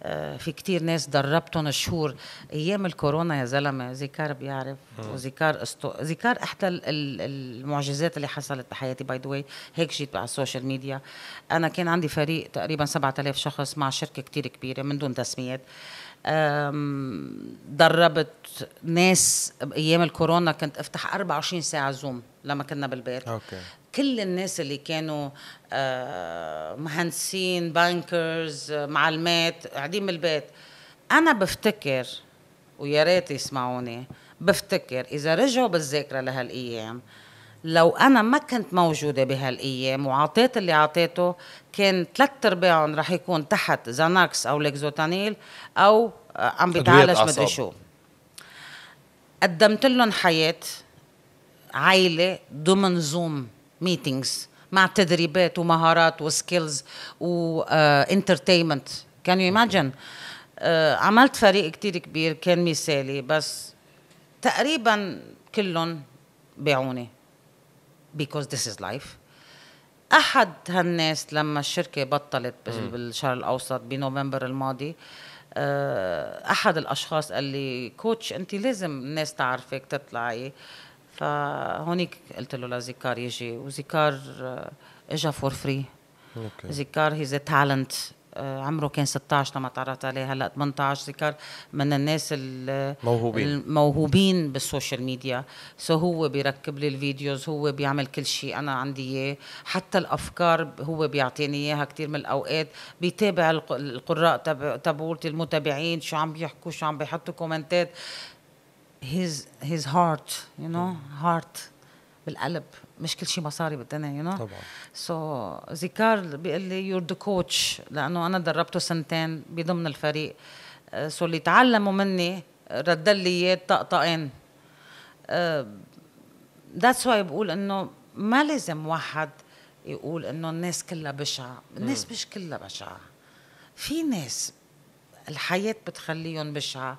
آه، في كتير ناس دربتهم شهور ايام الكورونا يا زلمه زيكار بيعرف وزيكار استو... زيكار احدى المعجزات اللي حصلت بحياتي باي ذا هيك جيت على السوشيال ميديا انا كان عندي فريق تقريبا 7000 شخص مع شركه كتير كبيره من دون تسميات دربت ناس ايام الكورونا كنت افتح 24 ساعه زوم لما كنا بالبيت أوكي. كل الناس اللي كانوا آه، مهندسين بانكرز معلمات قاعدين بالبيت انا بفتكر ويا ريت يسمعوني بفتكر اذا رجعوا بالذاكره لهالايام لو انا ما كنت موجوده بهالايام وعطيت اللي عطيته كان ثلاث ارباعهم رح يكون تحت زاناكس او ليكزوتانيل او آه، عم بيتعالج مدري شو قدمت لهم حياه عائله ضمن زوم ميتينجز مع تدريبات ومهارات وسكيلز وانترتينمنت كان يو ايماجن عملت فريق كتير كبير كان مثالي بس تقريبا كلهم باعوني because this is life احد هالناس لما الشركه بطلت بالشرق الاوسط بنوفمبر الماضي آه، احد الاشخاص قال لي كوتش انت لازم الناس تعرفك تطلعي فهونيك قلت له لزكار يجي وزكار آه، اجا فور فري زيكار زكار هيز تالنت آه، عمره كان 16 لما تعرفت عليه هلا 18 ذكر من الناس الموهوبين الموهوبين بالسوشيال ميديا سو هو بيركب لي الفيديوز هو بيعمل كل شيء انا عندي اياه حتى الافكار هو بيعطيني اياها كثير من الاوقات بيتابع القراء تبعولتي المتابعين شو عم بيحكوا شو عم بيحطوا كومنتات his his heart you know heart بالقلب مش كل شيء مصاري بالدنيا يو you know? طبعا سو so, زيكار بيقول لي يور ذا كوتش لانه انا دربته سنتين بضمن الفريق سو آه، اللي تعلموا مني رد لي اياه طقطقين ذاتس آه، واي بقول انه ما لازم واحد يقول انه الناس كلها بشعه الناس مش كلها بشعه في ناس الحياه بتخليهم بشعه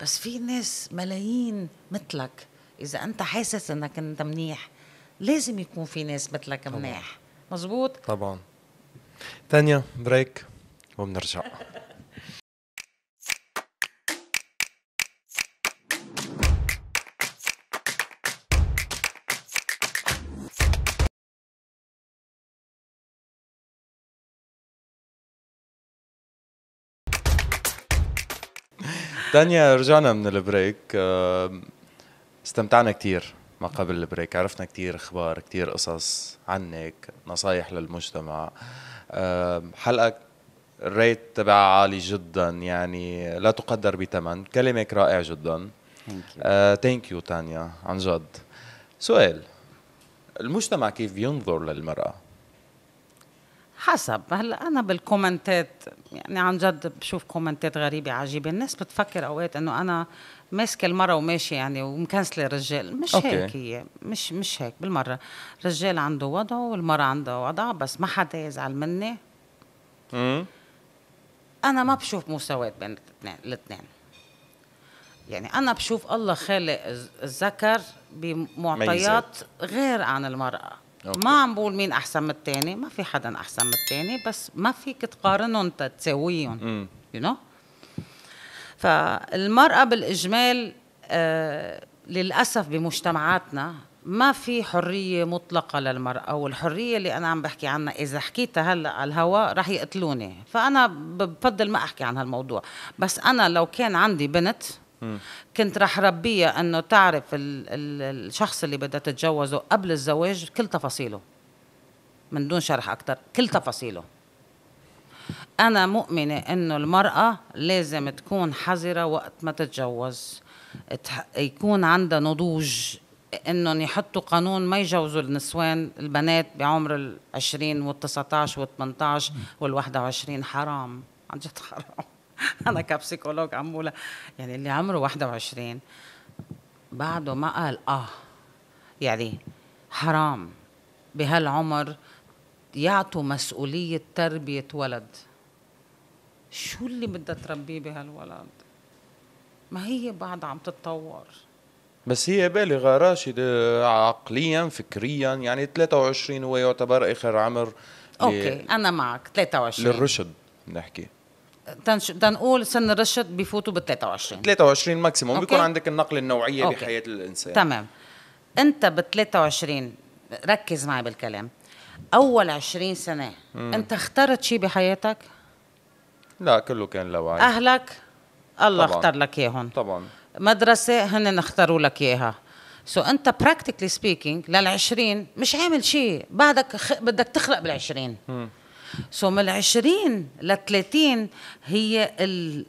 بس في ناس ملايين مثلك اذا انت حاسس انك انت منيح لازم يكون في ناس مثلك مناح مزبوط طبعا تانيا بريك وبنرجع تانيا رجعنا من البريك استمتعنا كثير ما قبل البريك عرفنا كثير اخبار كثير قصص عنك نصايح للمجتمع حلقه الريت تبعها عالي جدا يعني لا تقدر بثمن كلامك رائع جدا ثانك يو تانيا عن جد سؤال المجتمع كيف ينظر للمراه حسب هلا انا بالكومنتات يعني عن جد بشوف كومنتات غريبه عجيبه الناس بتفكر اوقات انه انا آه ماسكه المره وماشيه يعني ومكنسله الرجال مش أوكي. هيك هي مش مش هيك بالمره الرجال عنده وضعه والمره عندها وضعها بس ما حدا يزعل مني امم انا ما بشوف مساواه بين الاثنين يعني انا بشوف الله خالق الذكر بمعطيات غير عن المراه أوكي. ما عم بقول مين احسن من الثاني ما في حدا احسن من الثاني بس ما فيك تقارنهم تساويهم يو you know? فالمرأة بالإجمال آه، للأسف بمجتمعاتنا ما في حرية مطلقة للمرأة والحرية اللي أنا عم بحكي عنها إذا حكيتها هلا على الهواء رح يقتلوني فأنا بفضل ما أحكي عن هالموضوع بس أنا لو كان عندي بنت كنت رح ربيها انه تعرف الشخص اللي بدها تتجوزه قبل الزواج كل تفاصيله من دون شرح اكثر كل تفاصيله أنا مؤمنة إنه المرأة لازم تكون حذرة وقت ما تتجوز يكون عندها نضوج انهم يحطوا قانون ما يجوزوا النسوان البنات بعمر ال 20 وال 19 وال 18 وال 21 حرام عن جد حرام [laughs] انا كبسيكولوج عم بقولها يعني اللي عمره 21 بعده ما قال اه يعني حرام بهالعمر يعطوا مسؤولية تربية ولد شو اللي بدها تربيه بهالولد ما هي بعد عم تتطور بس هي بالغة راشدة عقليا فكريا يعني 23 هو يعتبر آخر عمر أوكي أنا معك 23 للرشد بنحكي تنش... تنقول سن الرشد بفوتوا بال 23 23 ماكسيموم بيكون عندك النقله النوعيه أوكي. بحياه الانسان تمام انت بال 23 ركز معي بالكلام اول 20 سنه م. انت اخترت شيء بحياتك لا كله كان لوعي اهلك الله طبعاً. اختار لك اياهم طبعا مدرسه هن اختاروا لك اياها سو so, انت براكتيكلي سبيكينج لل20 مش عامل شيء بعدك خ... بدك تخلق بال20 سو so, من ال20 لل 30 هي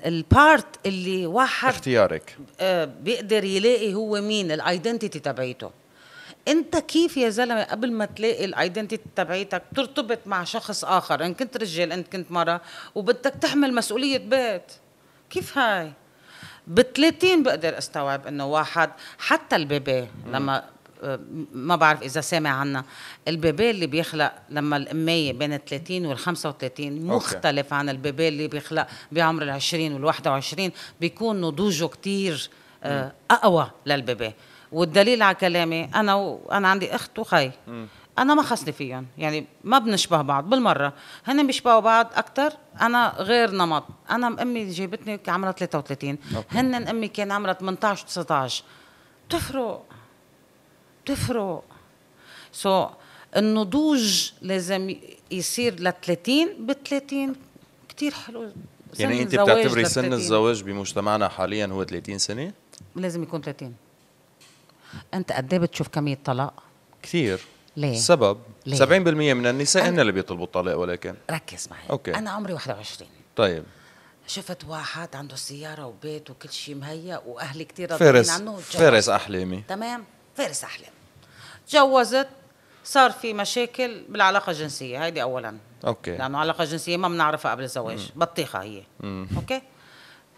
البارت اللي واحد اختيارك آه، بيقدر يلاقي هو مين الايدنتيتي تبعيته انت كيف يا زلمه قبل ما تلاقي الايدنتيتي تبعيتك ترتبط مع شخص اخر ان كنت رجال ان كنت مره وبدك تحمل مسؤوليه بيت كيف هاي بالثلاثين بقدر استوعب انه واحد حتى البيبي لما ما بعرف اذا سامع عنا البيبي اللي بيخلق لما الاميه بين ال 30 وال 35 مختلف عن البيبي اللي بيخلق بعمر ال 20 وال 21 بيكون نضوجه كثير آه، اقوى للبيبي والدليل على كلامي انا وانا عندي اخت وخي انا ما خصني فيهم يعني ما بنشبه بعض بالمره هن بيشبهوا بعض اكثر انا غير نمط انا امي جابتني عمرها 33 هن امي كان عمرها 18 19 بتفرق بتفرق سو so, النضوج لازم يصير ل 30 ب 30 كثير حلو يعني انت بتعتبري سن الزواج بمجتمعنا حاليا هو 30 سنه؟ لازم يكون 30 انت قد ايه بتشوف كميه طلاق كثير ليه السبب ليه؟ 70% من النساء هن اللي بيطلبوا الطلاق ولكن ركز معي أوكي. انا عمري 21 طيب شفت واحد عنده سيارة وبيت وكل شيء مهيأ وأهلي كثير راضيين عنه فارس أحلامي تمام فارس أحلامي تجوزت صار في مشاكل بالعلاقة الجنسية هيدي أولا أوكي لأنه علاقه جنسيه ما بنعرفها قبل الزواج مم. بطيخة هي مم. أوكي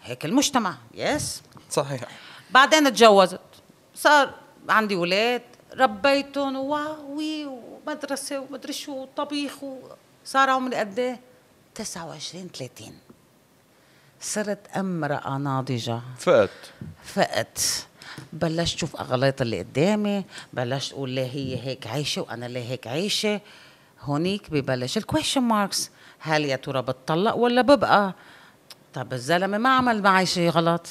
هيك المجتمع يس صحيح بعدين تجوزت صار عندي ولاد ربيتهم وواوي ومدرسه ومدري شو وطبيخ وصار عمري قد ايه 29 30 صرت امرأة ناضجة فقت فقت بلشت شوف أغلاط اللي قدامي بلشت أقول ليه هي هيك عايشة وأنا ليه هيك عايشة هونيك ببلش الكويشن ماركس هل يا ترى بتطلق ولا ببقى طب الزلمة ما عمل معي شيء غلط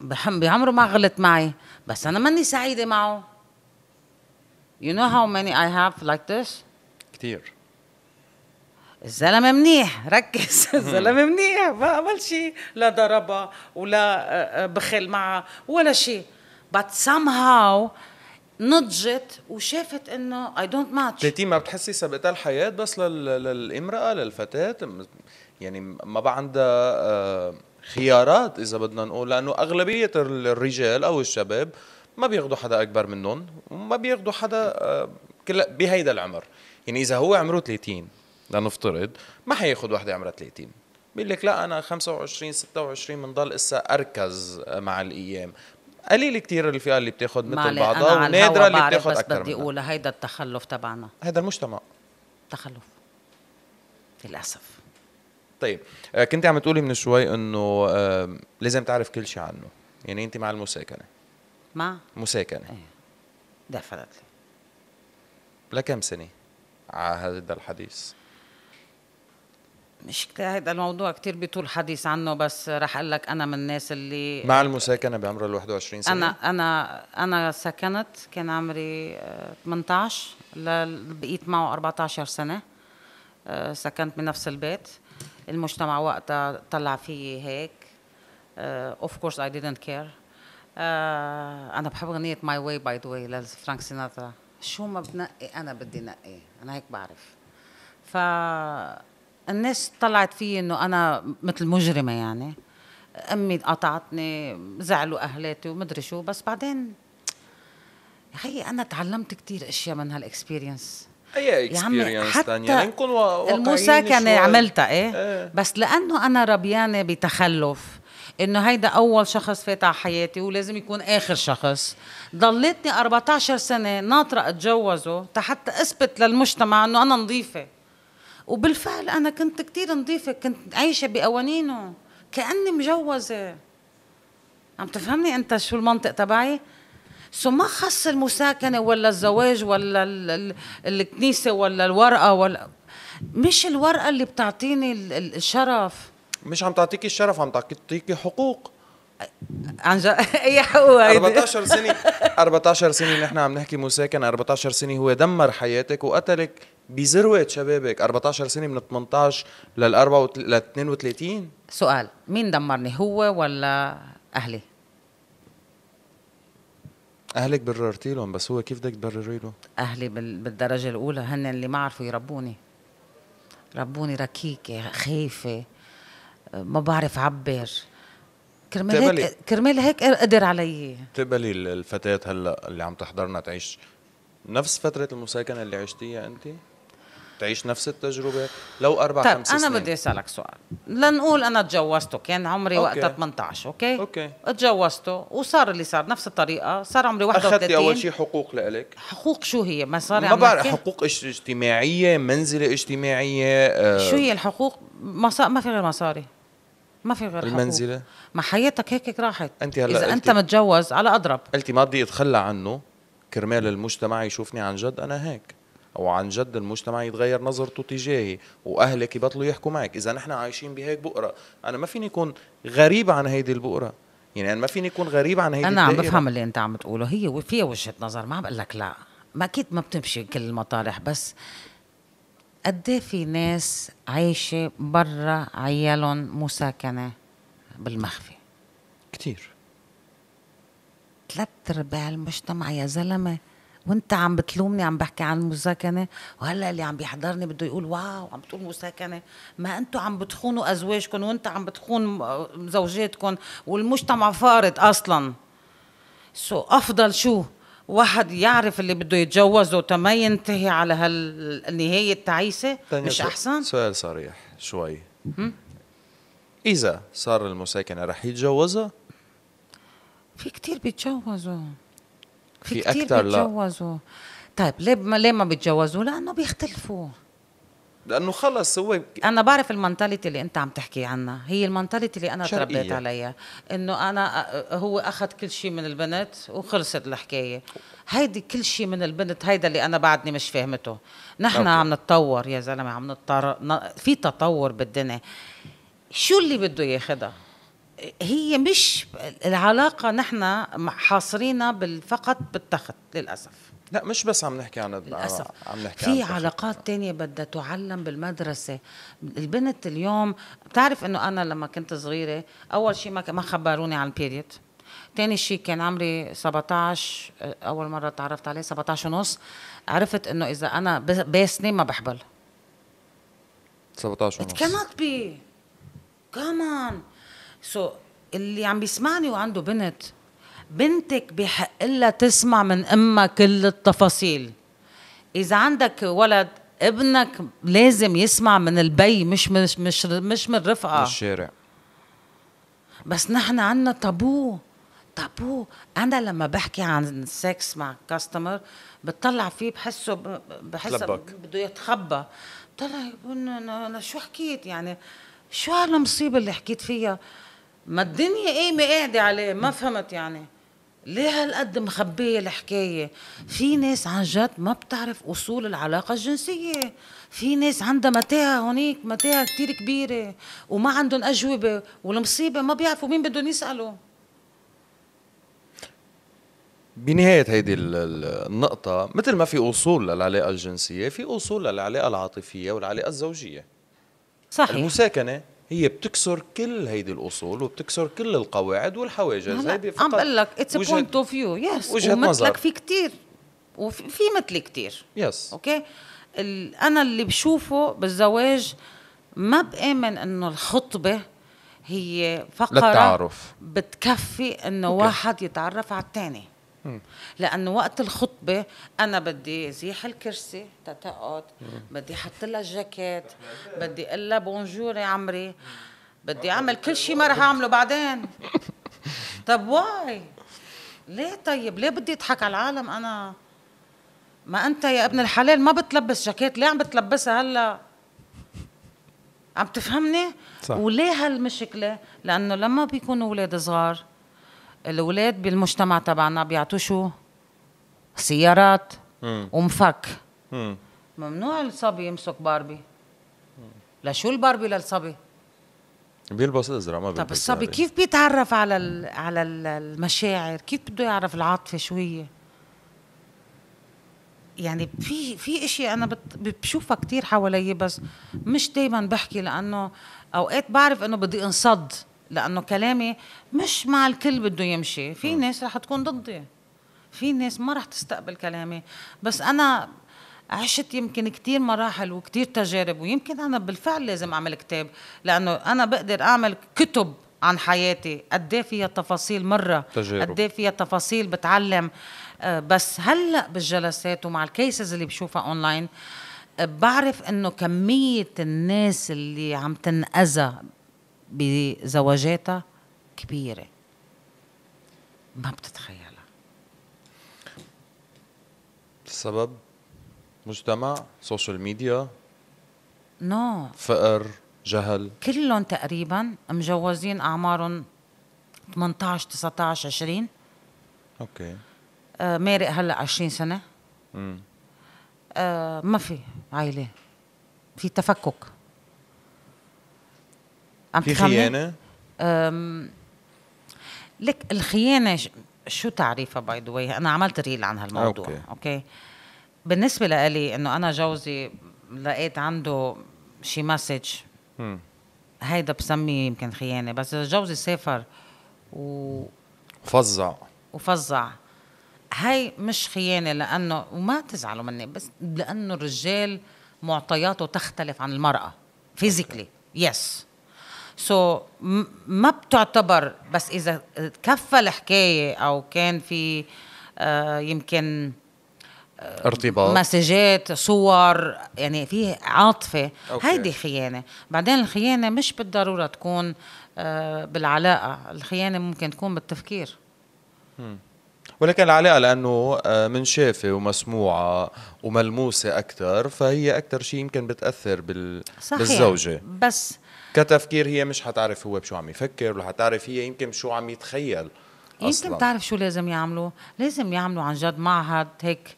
بحم بعمره ما غلط معي بس انا ماني سعيده معه You know how many I have like this? كثير الزلمه منيح ركز [laughs] الزلمه منيح ما عمل شيء لا ضربها ولا آه، آه، بخل معها ولا شيء but somehow نضجت وشافت انه اي دونت ماتش 30 ما بتحسي سابقتها الحياه بس للامراه للفتاه يعني ما بقى عندها آه، خيارات اذا بدنا نقول لانه اغلبيه الرجال او الشباب ما بياخذوا حدا اكبر منهم وما بياخذوا حدا آه، كل بهيدا العمر يعني اذا هو عمره 30 لنفترض ما حياخذ وحده عمرها 30 بيقول لك لا انا 25 26 بنضل اسا اركز آه، مع الايام قليل كتير الفئه اللي بتاخذ مثل بعضها ونادره اللي بتاخذ اكثر بس بدي اقول هيدا التخلف تبعنا هيدا المجتمع تخلف للاسف طيب آه، كنت عم تقولي من شوي انه لازم تعرف كل شيء عنه يعني انت مع المساكنه مع مساكنه ايه ديفنتلي لكم سنه على هذا الحديث مش هيدا الموضوع كتير بيطول حديث عنه بس رح اقول لك انا من الناس اللي مع المساكنه بعمر ال 21 سنه انا انا انا سكنت كان عمري 18 آه، بقيت معه 14 سنه آه، سكنت بنفس البيت المجتمع وقتها طلع فيي هيك اوف كورس اي didnt كير uh, انا بحب اغنيه ماي واي باي ذا واي لفرانك سيناترا شو ما بنقي انا بدي نقي انا هيك بعرف فالناس طلعت فيي انه انا مثل مجرمه يعني امي قطعتني زعلوا اهلاتي ومدري شو بس بعدين يا خيي انا تعلمت كثير اشياء من هالاكسبيرينس اي اكسبيرينس ثانيه نكون المساكنه عملتها إيه؟, ايه بس لانه انا ربيانه بتخلف انه هيدا اول شخص فات على حياتي ولازم يكون اخر شخص ضليتني 14 سنه ناطره اتجوزه حتى اثبت للمجتمع انه انا نظيفه وبالفعل انا كنت كتير نظيفه كنت عايشه بقوانينه كاني مجوزه عم تفهمني انت شو المنطق تبعي سو ما خص المساكنه ولا الزواج ولا ال ال الكنيسه ولا الورقه ولا مش الورقه اللي بتعطيني الشرف مش عم تعطيكي الشرف عم تعطيكي حقوق عن جد اي حقوق 14 سنه 14 سنه نحن عم نحكي مساكنه 14 سنه هو دمر حياتك وقتلك بذروه شبابك 14 سنه من 18 لل 34 لل 32 سؤال مين دمرني هو ولا اهلي اهلك بررتي لهم بس هو كيف بدك تبرري له؟ اهلي بالدرجه الاولى هن اللي ما عرفوا يربوني ربوني ركيكه خايفه ما بعرف عبر كرمال هيك كرمال هيك قدر علي تقبلي الفتاه هلا اللي عم تحضرنا تعيش نفس فتره المساكنه اللي عشتيها انت؟ تعيش نفس التجربه لو اربع طيب خمس انا سنين. بدي اسالك سؤال لنقول انا تجوزته كان عمري أوكي. وقتها 18 اوكي اوكي تجوزته وصار اللي صار نفس الطريقه صار عمري 31 اخذتي اول شيء حقوق لإلك حقوق شو هي ما صار ما يعني بعرف حقوق اجتماعيه منزله اجتماعيه آه شو هي الحقوق مصا... ما في غير مصاري ما في غير المنزله ما حياتك هيك راحت انت هلا اذا انت متجوز على اضرب قلتي ما بدي اتخلى عنه كرمال المجتمع يشوفني عن جد انا هيك او عن جد المجتمع يتغير نظرته تجاهي واهلك يبطلوا يحكوا معك اذا نحن عايشين بهيك بؤره انا ما فيني يكون غريب عن هيدي البؤره يعني انا ما فيني يكون غريب عن هيدي انا عم بفهم اللي انت عم تقوله هي فيها وجهه نظر ما عم بقول لك لا ما اكيد ما بتمشي كل المطارح بس قد إيه في ناس عايشه برا عيالهم مساكنه بالمخفي كتير ثلاث ارباع المجتمع يا زلمه وانت عم بتلومني عم بحكي عن المساكنه وهلا اللي عم بيحضرني بده يقول واو عم بتقول مساكنه ما انتم عم بتخونوا ازواجكم وانت عم بتخون زوجاتكم والمجتمع فارض اصلا سو so, افضل شو واحد يعرف اللي بده يتجوزه تما ينتهي على هالنهايه التعيسه مش احسن سؤال صريح شوي اذا صار المساكنه رح يتجوزها في كتير بيتجوزوا في, في لا اكثر بيتجوزوا طيب ليه ما ليه ما بيتجوزوا؟ لانه بيختلفوا لانه خلص هو انا بعرف المنتاليتي اللي انت عم تحكي عنها هي المنتاليتي اللي انا شرقية. تربيت عليها انه انا هو اخذ كل شيء من البنت وخلصت الحكايه هيدي كل شيء من البنت هيدا اللي انا بعدني مش فاهمته نحن عم نتطور يا زلمه عم نتطور في تطور بالدنيا شو اللي بده ياخذها هي مش العلاقة نحن حاصرينها فقط بالتخت للأسف لا مش بس عم نحكي عن للأسف عم نحكي في علاقات تانية بدها تعلم بالمدرسة البنت اليوم بتعرف انه انا لما كنت صغيرة اول شيء ما ما خبروني عن البيريد تاني شيء كان عمري 17 اول مرة تعرفت عليه 17 ونص عرفت انه اذا انا باسني ما بحبل 17 ونص It cannot be كمان سو so, اللي عم بيسمعني وعنده بنت بنتك بحق لها تسمع من امها كل التفاصيل اذا عندك ولد ابنك لازم يسمع من البي مش مش مش, مش من رفقه من الشارع بس نحن عنا تابو تابو انا لما بحكي عن السكس مع كاستمر بتطلع فيه بحسه بحسه بده يتخبى بطلع يقول انا شو حكيت يعني شو هالمصيبه اللي حكيت فيها ما الدنيا قيمة قاعدة عليه ما فهمت يعني ليه هالقد مخبية الحكاية في ناس عن جد ما بتعرف أصول العلاقة الجنسية في ناس عندها متاهة هونيك متاهة كتير كبيرة وما عندهم أجوبة والمصيبة ما بيعرفوا مين بدهم يسألوا بنهاية هيدي النقطة مثل ما في أصول للعلاقة الجنسية في أصول للعلاقة العاطفية والعلاقة الزوجية صحيح المساكنة هي بتكسر كل هيدي الاصول وبتكسر كل القواعد والحواجز هيدي فقط عم بقول لك اتس بوينت اوف فيو يس وجهه نظر في كثير وفي مثلي كثير يس اوكي انا اللي بشوفه بالزواج ما بامن انه الخطبه هي فقره للتعارف بتكفي انه واحد يتعرف على الثاني لانه وقت الخطبه انا بدي زيح الكرسي تتقعد بدي احط لها الجاكيت بدي اقول لها بونجور يا عمري بدي اعمل كل شيء ما رح اعمله بعدين [laughs] طب واي ليه طيب ليه بدي اضحك على العالم انا ما انت يا ابن الحلال ما بتلبس جاكيت ليه عم بتلبسها هلا عم تفهمني صح. وليه هالمشكله لانه لما بيكونوا اولاد صغار الاولاد بالمجتمع تبعنا بيعطوا شو سيارات مم. ومفك مم. ممنوع الصبي يمسك باربي لشو الباربي للصبي بيلبس ازرق ما طب الصبي كيف بيتعرف على على المشاعر كيف بده يعرف العاطفه شو هي يعني في في اشياء انا بشوفها كتير حوالي بس مش دائما بحكي لانه اوقات بعرف انه بدي انصد لانه كلامي مش مع الكل بده يمشي في ناس رح تكون ضدي في ناس ما رح تستقبل كلامي بس انا عشت يمكن كتير مراحل وكتير تجارب ويمكن انا بالفعل لازم اعمل كتاب لانه انا بقدر اعمل كتب عن حياتي قد إيه فيها تفاصيل مره قد إيه فيها تفاصيل بتعلم آه، بس هلا بالجلسات ومع الكيسز اللي بشوفها اونلاين آه، بعرف انه كميه الناس اللي عم تنأذى بزواجاتها كبيرة ما بتتخيلها السبب مجتمع سوشيال ميديا نو no. فقر جهل كلهم تقريبا مجوزين اعمارهم 18 19 20 اوكي آه مارق هلا 20 سنه امم آه ما في عائله في تفكك عم في خيانه لك الخيانه شو تعريفها باي ذا واي انا عملت ريل عن هالموضوع اوكي, أوكي. بالنسبه لإلي انه انا جوزي لقيت عنده شي مسج هيدا بسميه يمكن خيانه بس اذا جوزي سافر و فظع وفظع هاي مش خيانه لانه وما تزعلوا مني بس لانه الرجال معطياته تختلف عن المراه فيزيكلي يس سو ما بتعتبر بس اذا كفى الحكايه او كان في آه، يمكن آه، ارتباط مسجات صور يعني في عاطفه هيدي خيانه بعدين الخيانه مش بالضروره تكون آه، بالعلاقه الخيانه ممكن تكون بالتفكير ولكن العلاقه لانه منشافه ومسموعه وملموسه اكثر فهي اكثر شيء يمكن بتاثر بال... صحيح. بالزوجه بس كتفكير هي مش حتعرف هو بشو عم يفكر ولا حتعرف هي يمكن شو عم يتخيل أصلاً. يمكن بتعرف شو لازم يعملوا لازم يعملوا عن جد معهد هيك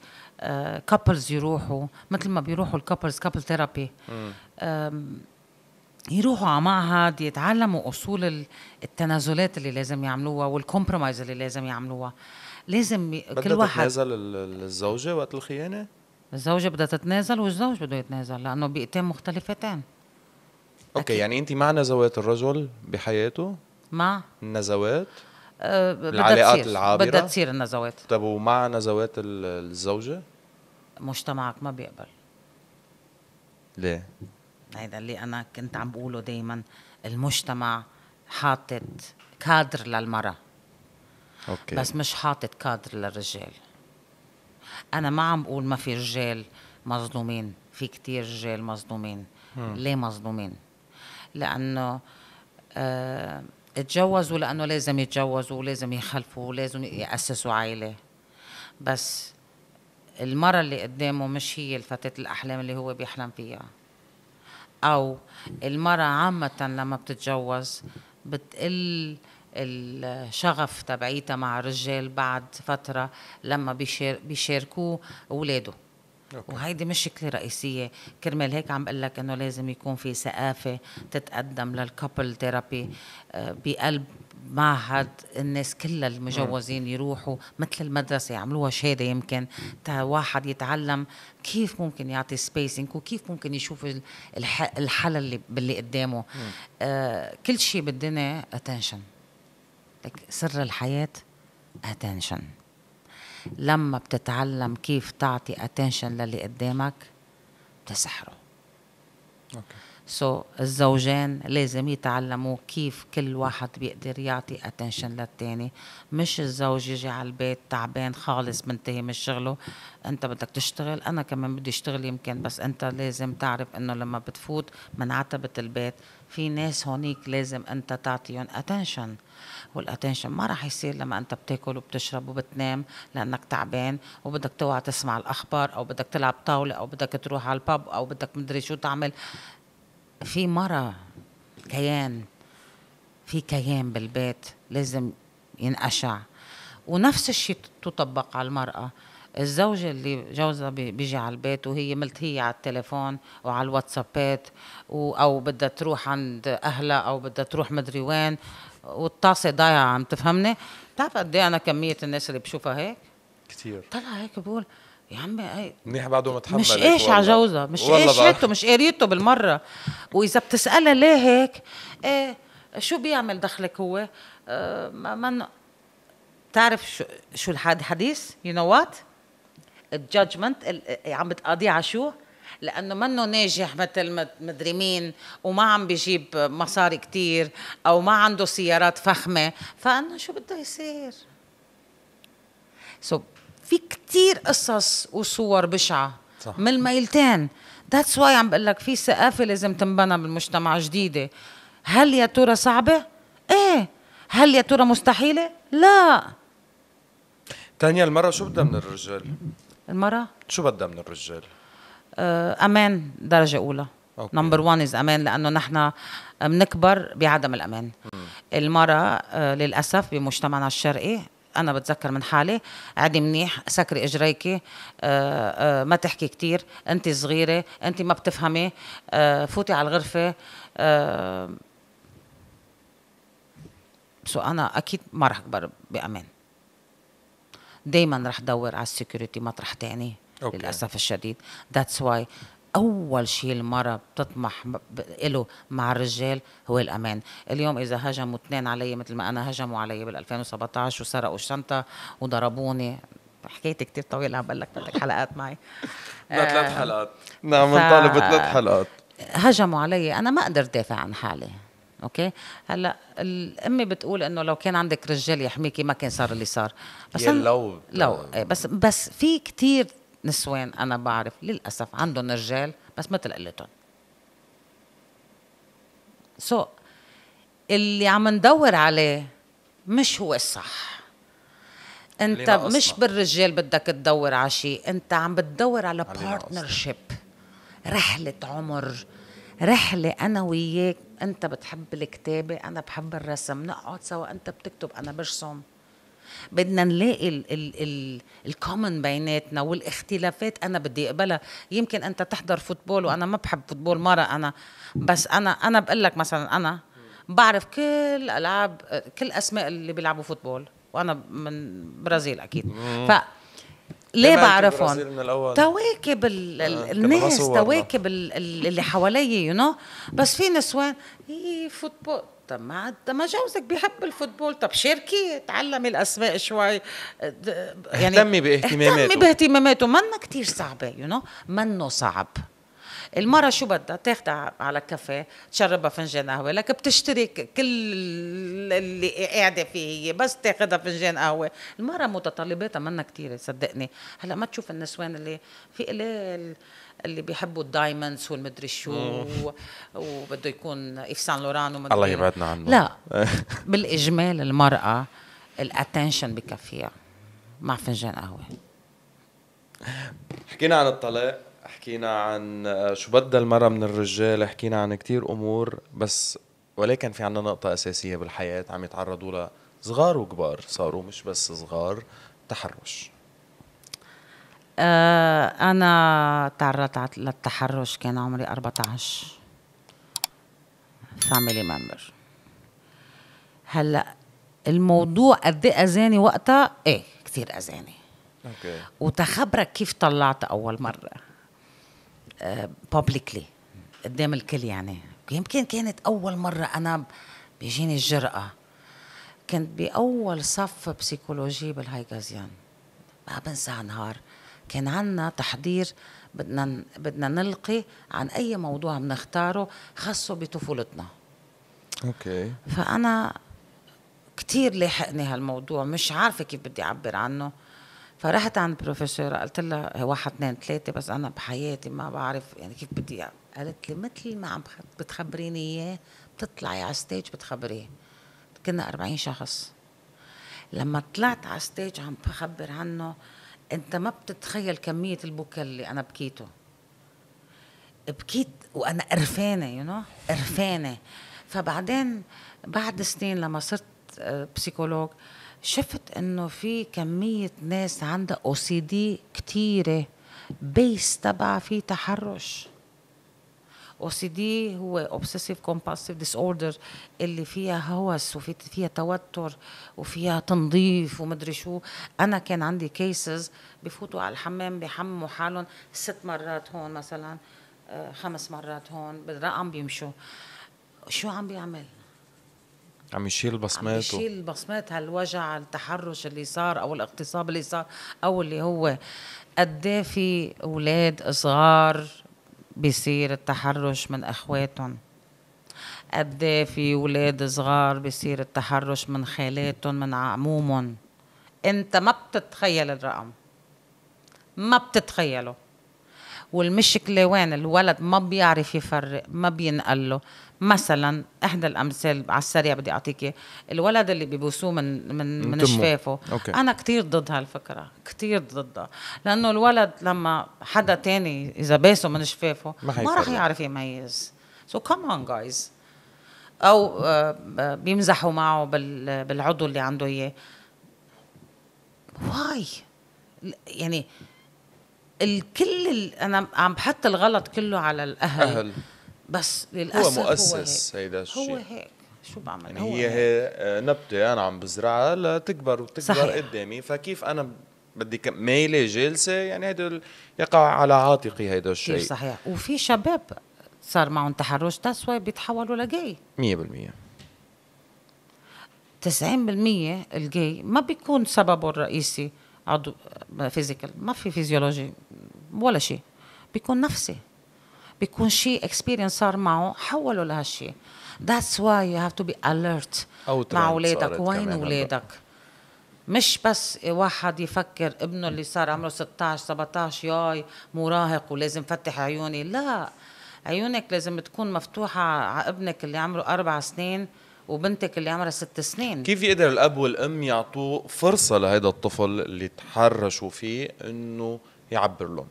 كابلز آه، يروحوا مثل ما بيروحوا الكابلز كابل ثيرابي يروحوا على معهد يتعلموا اصول التنازلات اللي لازم يعملوها والكومبرومايز اللي لازم يعملوها لازم كل واحد بدها تتنازل الزوجه وقت الخيانه الزوجه بدها تتنازل والزوج بده يتنازل لانه بيئتين مختلفتين اوكي أكيد. يعني انت مع نزوات الرجل بحياته مع النزوات أه العلاقات تصير. العابره بدها تصير النزوات طب ومع نزوات الزوجه مجتمعك ما بيقبل ليه هيدا اللي انا كنت عم بقوله دايما المجتمع حاطط كادر للمراه أوكي. بس مش حاطط كادر للرجال انا ما عم بقول ما في رجال مظلومين في كتير رجال مظلومين ليه مظلومين لانه آه، اتجوزوا لانه لازم يتجوزوا ولازم يخلفوا ولازم ياسسوا عائله بس المرة اللي قدامه مش هي الفتاة الأحلام اللي هو بيحلم فيها أو المرة عامة لما بتتجوز بتقل الشغف تبعيتها مع الرجال بعد فترة لما بيشاركوه أولاده وهيدي مشكله رئيسيه كرمال هيك عم بقول لك انه لازم يكون في ثقافه تتقدم للكابل آه، ثيرابي بقلب معهد الناس كلها المجوزين يروحوا مثل المدرسه يعملوها شهاده يمكن تا واحد يتعلم كيف ممكن يعطي سبيسنج وكيف ممكن يشوف الحل اللي باللي قدامه آه كل شيء بالدنيا اتنشن سر الحياه اتنشن لما بتتعلم كيف تعطي اتنشن للي قدامك بتسحره اوكي سو so, الزوجين لازم يتعلموا كيف كل واحد بيقدر يعطي اتنشن للتاني مش الزوج يجي على البيت تعبان خالص منتهي من شغله انت بدك تشتغل انا كمان بدي اشتغل يمكن بس انت لازم تعرف انه لما بتفوت من عتبة البيت في ناس هونيك لازم انت تعطيهم اتنشن والاتنشن ما راح يصير لما انت بتاكل وبتشرب وبتنام لانك تعبان وبدك توعى تسمع الاخبار او بدك تلعب طاوله او بدك تروح على الباب او بدك مدري شو تعمل في مرة كيان في كيان بالبيت لازم ينقشع ونفس الشيء تطبق على المرأة الزوجة اللي جوزها بيجي على البيت وهي ملتهية على التليفون وعلى الواتسابات أو بدها تروح عند أهلها أو بدها تروح مدري وين والطاسه ضايعه عم تفهمني بتعرف قد ايه انا كميه الناس اللي بشوفها هيك كثير طلع هيك بقول يا عمي هي منيح بعده متحمل مش ايش على جوزها مش ايش هيته مش قريته بالمره واذا بتسالها ليه هيك ايه شو بيعمل دخلك هو آه ما بتعرف شو شو الحديث يو نو وات الجادجمنت عم بتقاضيه على شو لانه منه ناجح مثل مدري مين وما عم بجيب مصاري كتير او ما عنده سيارات فخمه فانا شو بده يصير سو so, في كتير قصص وصور بشعه صح. من الميلتين ذاتس واي عم بقول لك في ثقافه لازم تنبنى بالمجتمع جديده هل يا ترى صعبه ايه هل يا ترى مستحيله لا تانيا المرأة شو بدها من الرجال؟ المرأة؟ شو بدها من الرجال؟ آه، امان درجه اولى نمبر 1 از امان لانه نحن آه، بنكبر بعدم الامان المراه آه، للاسف بمجتمعنا الشرقي انا بتذكر من حالي عادي منيح سكري اجريكي ما تحكي كتير انت صغيره انت ما بتفهمي فوتي على الغرفه سو انا اكيد ما رح اكبر بامان دايما رح دور على السكيورتي مطرح تاني أوكي. للاسف الشديد ذاتس واي اول شيء المراه بتطمح له مع الرجال هو الامان اليوم اذا هجموا اثنين علي مثل ما انا هجموا علي بال2017 وسرقوا الشنطه وضربوني حكيت كتير طويله عم بقول لك بدك حلقات معي ثلاث آه، حلقات نعم بنطالب بثلاث حلقات هجموا علي انا ما اقدر دافع عن حالي اوكي هلا الامي بتقول انه لو كان عندك رجال يحميكي ما كان صار اللي صار بس لو لو إيه، بس بس في كتير نسوان انا بعرف للاسف عندهم رجال بس مثل قلتهم سو so, اللي عم ندور عليه مش هو الصح انت مش بالرجال بدك تدور على شيء انت عم بتدور على بارتنرشيب رحله عمر رحله انا وياك انت بتحب الكتابه انا بحب الرسم نقعد سوا انت بتكتب انا برسم بدنا نلاقي الكومن بيناتنا والاختلافات انا بدي اقبلها يمكن انت تحضر فوتبول وانا ما بحب فوتبول مره انا بس انا انا بقول لك مثلا انا بعرف كل العاب كل اسماء اللي بيلعبوا فوتبول وانا من برازيل اكيد ف ليه بعرفهم تواكب آه، الناس تواكب اللي حوالي يو you know. بس في نسوان ايه فوتبول طب ما ما جوزك بيحب الفوتبول طب شاركي تعلمي الاسماء شوي يعني اهتمي باهتماماته اهتمي باهتماماته منا كثير صعبه يو نو منه صعب المرة شو بدها تاخدها على كافيه تشربها فنجان قهوة لك بتشتري كل اللي قاعدة فيه هي بس تاخدها فنجان قهوة المرة متطلباتها منا كتير صدقني هلا ما تشوف النسوان اللي في قلال اللي بيحبوا الدايموندز والمدري شو وبده يكون ايف سان لوران ومدري الله إيه. يبعدنا عنه لا [laughs] بالاجمال المراه الاتنشن بكفيها مع فنجان قهوه حكينا عن الطلاق حكينا عن شو بدها المرأة من الرجال حكينا عن كتير أمور بس ولكن في عنا نقطة أساسية بالحياة عم يتعرضوا لها صغار وكبار صاروا مش بس صغار تحرش آه، أنا تعرضت للتحرش كان عمري 14 فاميلي ممبر هلا الموضوع قد ايه اذاني وقتها ايه كثير اذاني اوكي وتخبرك كيف طلعت اول مره بابليكلي آه، قدام الكل يعني يمكن كانت اول مره انا بيجيني الجرأه كنت باول صف بسيكولوجي بالهيجازيان ما بنسى نهار كان عنا تحضير بدنا بدنا نلقي عن اي موضوع بنختاره خاصه بطفولتنا اوكي فانا كثير لاحقني هالموضوع مش عارفه كيف بدي اعبر عنه فرحت عند البروفيسورة قلت لها واحد اثنين ثلاثة بس أنا بحياتي ما بعرف يعني كيف بدي قالت لي مثل ما عم بتخبريني إياه بتطلعي على الستيج بتخبريه كنا 40 شخص لما طلعت على الستيج عم بخبر عنه انت ما بتتخيل كميه البكاء اللي انا بكيته بكيت وانا قرفانه يو you نو know? قرفانه فبعدين بعد سنين لما صرت آه، بسيكولوج شفت انه في كميه ناس عندها او سي دي كثيره بيس تبعها في تحرش او سي دي هو اوبسيسيف كومبالسيف ديس اوردر اللي فيها هوس وفي فيها توتر وفيها تنظيف ومدري شو انا كان عندي كيسز بفوتوا على الحمام بحموا حالهم ست مرات هون مثلا آه، خمس مرات هون بالرقم بيمشوا شو عم بيعمل عم يشيل البصمات عم يشيل البصمات هالوجع التحرش اللي صار او الاغتصاب اللي صار او اللي هو قد في اولاد صغار بيصير التحرش من اخواتهم قد في ولاد صغار بيصير التحرش من خالاتهم من عمومهم انت ما بتتخيل الرقم ما بتتخيله والمشكله وين الولد ما بيعرف يفرق ما بينقله مثلا احدى الامثال على السريع بدي اعطيك الولد اللي بيبوسوه من من من شفافه أوكي. انا كثير ضد هالفكره كثير ضدها لانه الولد لما حدا تاني اذا باسه من شفافه ما, ما راح يعرف يميز سو كم اون جايز او آه، بيمزحوا معه بالعضو اللي عنده اياه واي يعني الكل انا عم بحط الغلط كله على الاهل أهل. بس للاسف هو مؤسس هو هيك. هيدا الشيء هو هيك شو بعمل يعني هو هي, هي آه، نبته انا يعني عم بزرعها لتكبر وتكبر صحيح. قدامي فكيف انا بدي ميله جالسه يعني هيدا يقع على عاتقي هيدا الشيء صحيح وفي شباب صار معهم تحرش تسوي بيتحولوا لجاي 100% 90% الجاي ما بيكون سببه الرئيسي عضو فيزيكال ما في فيزيولوجي ولا شيء بيكون نفسي بيكون شيء اكسبيرينس صار معه حوله لهالشيء ذاتس واي يو هاف تو بي اليرت مع اولادك وين اولادك مش بس واحد يفكر ابنه اللي صار عمره 16 17 ياي مراهق ولازم فتح عيوني لا عيونك لازم تكون مفتوحة على ابنك اللي عمره أربع سنين وبنتك اللي عمرها ست سنين كيف يقدر الأب والأم يعطوه فرصة لهذا الطفل اللي تحرشوا فيه إنه يعبر لهم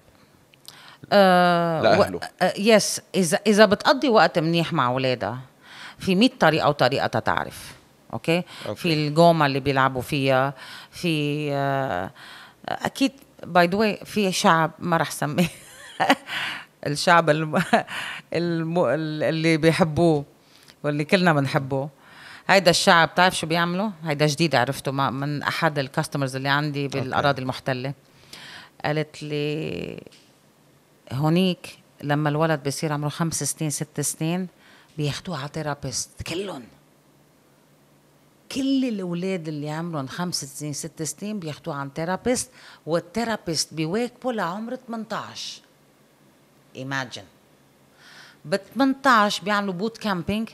آه، لأهله يس آه، اذا اذا بتقضي وقت منيح مع اولادها في 100 طريقه وطريقه تتعرف أوكي؟, اوكي في الجومه اللي بيلعبوا فيها في آه، اكيد باي ذا في شعب ما رح سميه [laughs] الشعب الم... الم... اللي بيحبوه واللي كلنا بنحبه هيدا الشعب بتعرف شو بيعملوا هيدا جديد عرفته من احد الكاستمرز اللي عندي بالاراضي المحتله قالت لي هونيك لما الولد بيصير عمره خمس سنين ست سنين بياخدوه على ثيرابيست كلهم كل الاولاد اللي عمرهم خمس سنين ست سنين بياخدوه عن ثيرابيست والثيرابيست بيواكبه لعمر 18 ايماجن ب 18 بيعملوا بوت كامبينج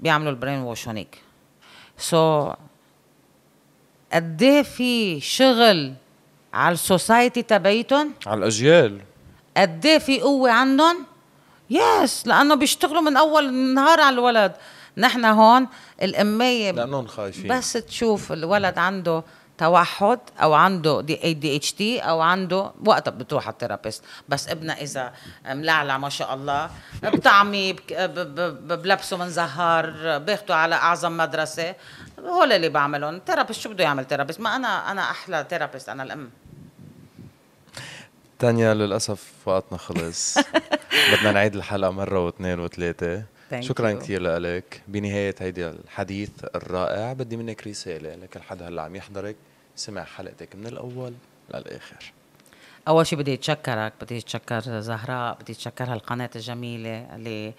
بيعملوا البرين ووش هونيك سو so, قد إيه في شغل على السوسايتي تبعيتهم على الاجيال قد إيه في قوه عندهم يس لانه بيشتغلوا من اول النهار على الولد نحن هون الاميه لانهم خايفين بس تشوف الولد عنده توحد او عنده دي اي دي اتش دي او عنده وقتها بتروح على الثيرابيست بس ابنها اذا ملعلع ما شاء الله بطعمي بلبسه من زهار باخده على اعظم مدرسه هول اللي بعملهم ثيرابيست شو بده يعمل ثيرابيست ما انا انا احلى ثيرابيست انا الام تانيا للاسف وقتنا خلص [laughs] بدنا نعيد الحلقه مره واثنين وثلاثه شكرا كثير لك بنهايه هيدي الحديث الرائع بدي منك رساله لكل حدا هلا عم يحضرك سمع حلقتك من الاول للاخر اول شيء بدي اتشكرك بدي اتشكر زهراء بدي اتشكر هالقناه الجميله اللي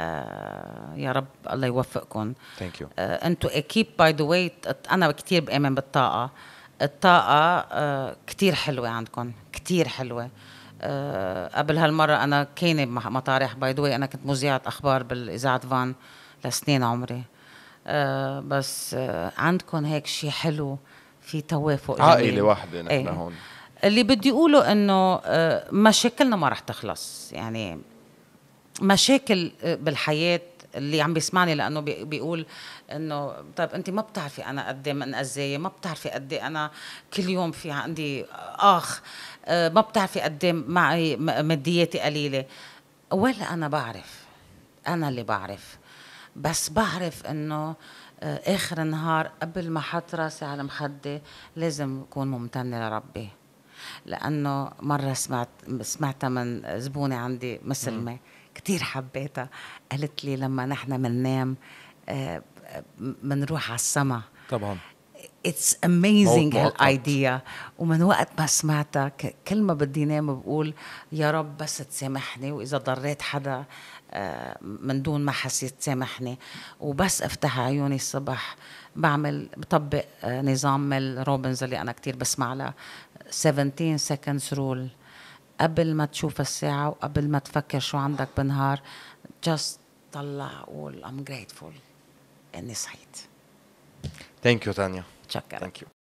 آه، يا رب الله يوفقكم ثانك يو انتم اكيب باي ذا واي انا كثير بامن بالطاقه الطاقه آه، كثير حلوه عندكم كثير حلوه آه، قبل هالمره انا كاينه بمطارح باي ذا واي انا كنت مذيعه اخبار بالاذاعه فان لسنين عمري بس عندكم هيك شيء حلو في توافق عائله واحده نحن ايه. هون اللي بدي اقوله انه مشاكلنا ما رح تخلص يعني مشاكل آه، بالحياه اللي عم بيسمعني لانه بيقول انه طيب انت ما بتعرفي انا قد ايه أزاي ما بتعرفي قد ايه انا كل يوم في عندي اخ آه، ما بتعرفي قد ايه معي مادياتي قليله ولا انا بعرف انا اللي بعرف بس بعرف انه آه، اخر النهار قبل ما احط راسي على المخده لازم اكون ممتنه لربي لانه مره سمعت سمعتها من زبونه عندي مسلمه كتير حبيتها قالت لي لما نحن مننام آه، منروح على السما طبعا اتس اميزنج هالايديا ومن وقت ما سمعتها كل ما بدي نام بقول يا رب بس تسامحني واذا ضريت حدا آه، من دون ما حسيت سامحني وبس افتح عيوني الصبح بعمل بطبق آه، نظام روبنز اللي انا كتير بسمع له 17 seconds رول قبل ما تشوف الساعة وقبل ما تفكر شو عندك بالنهار just طلع قول I'm grateful إني صحيت Thank you تانيا شكرا Thank you.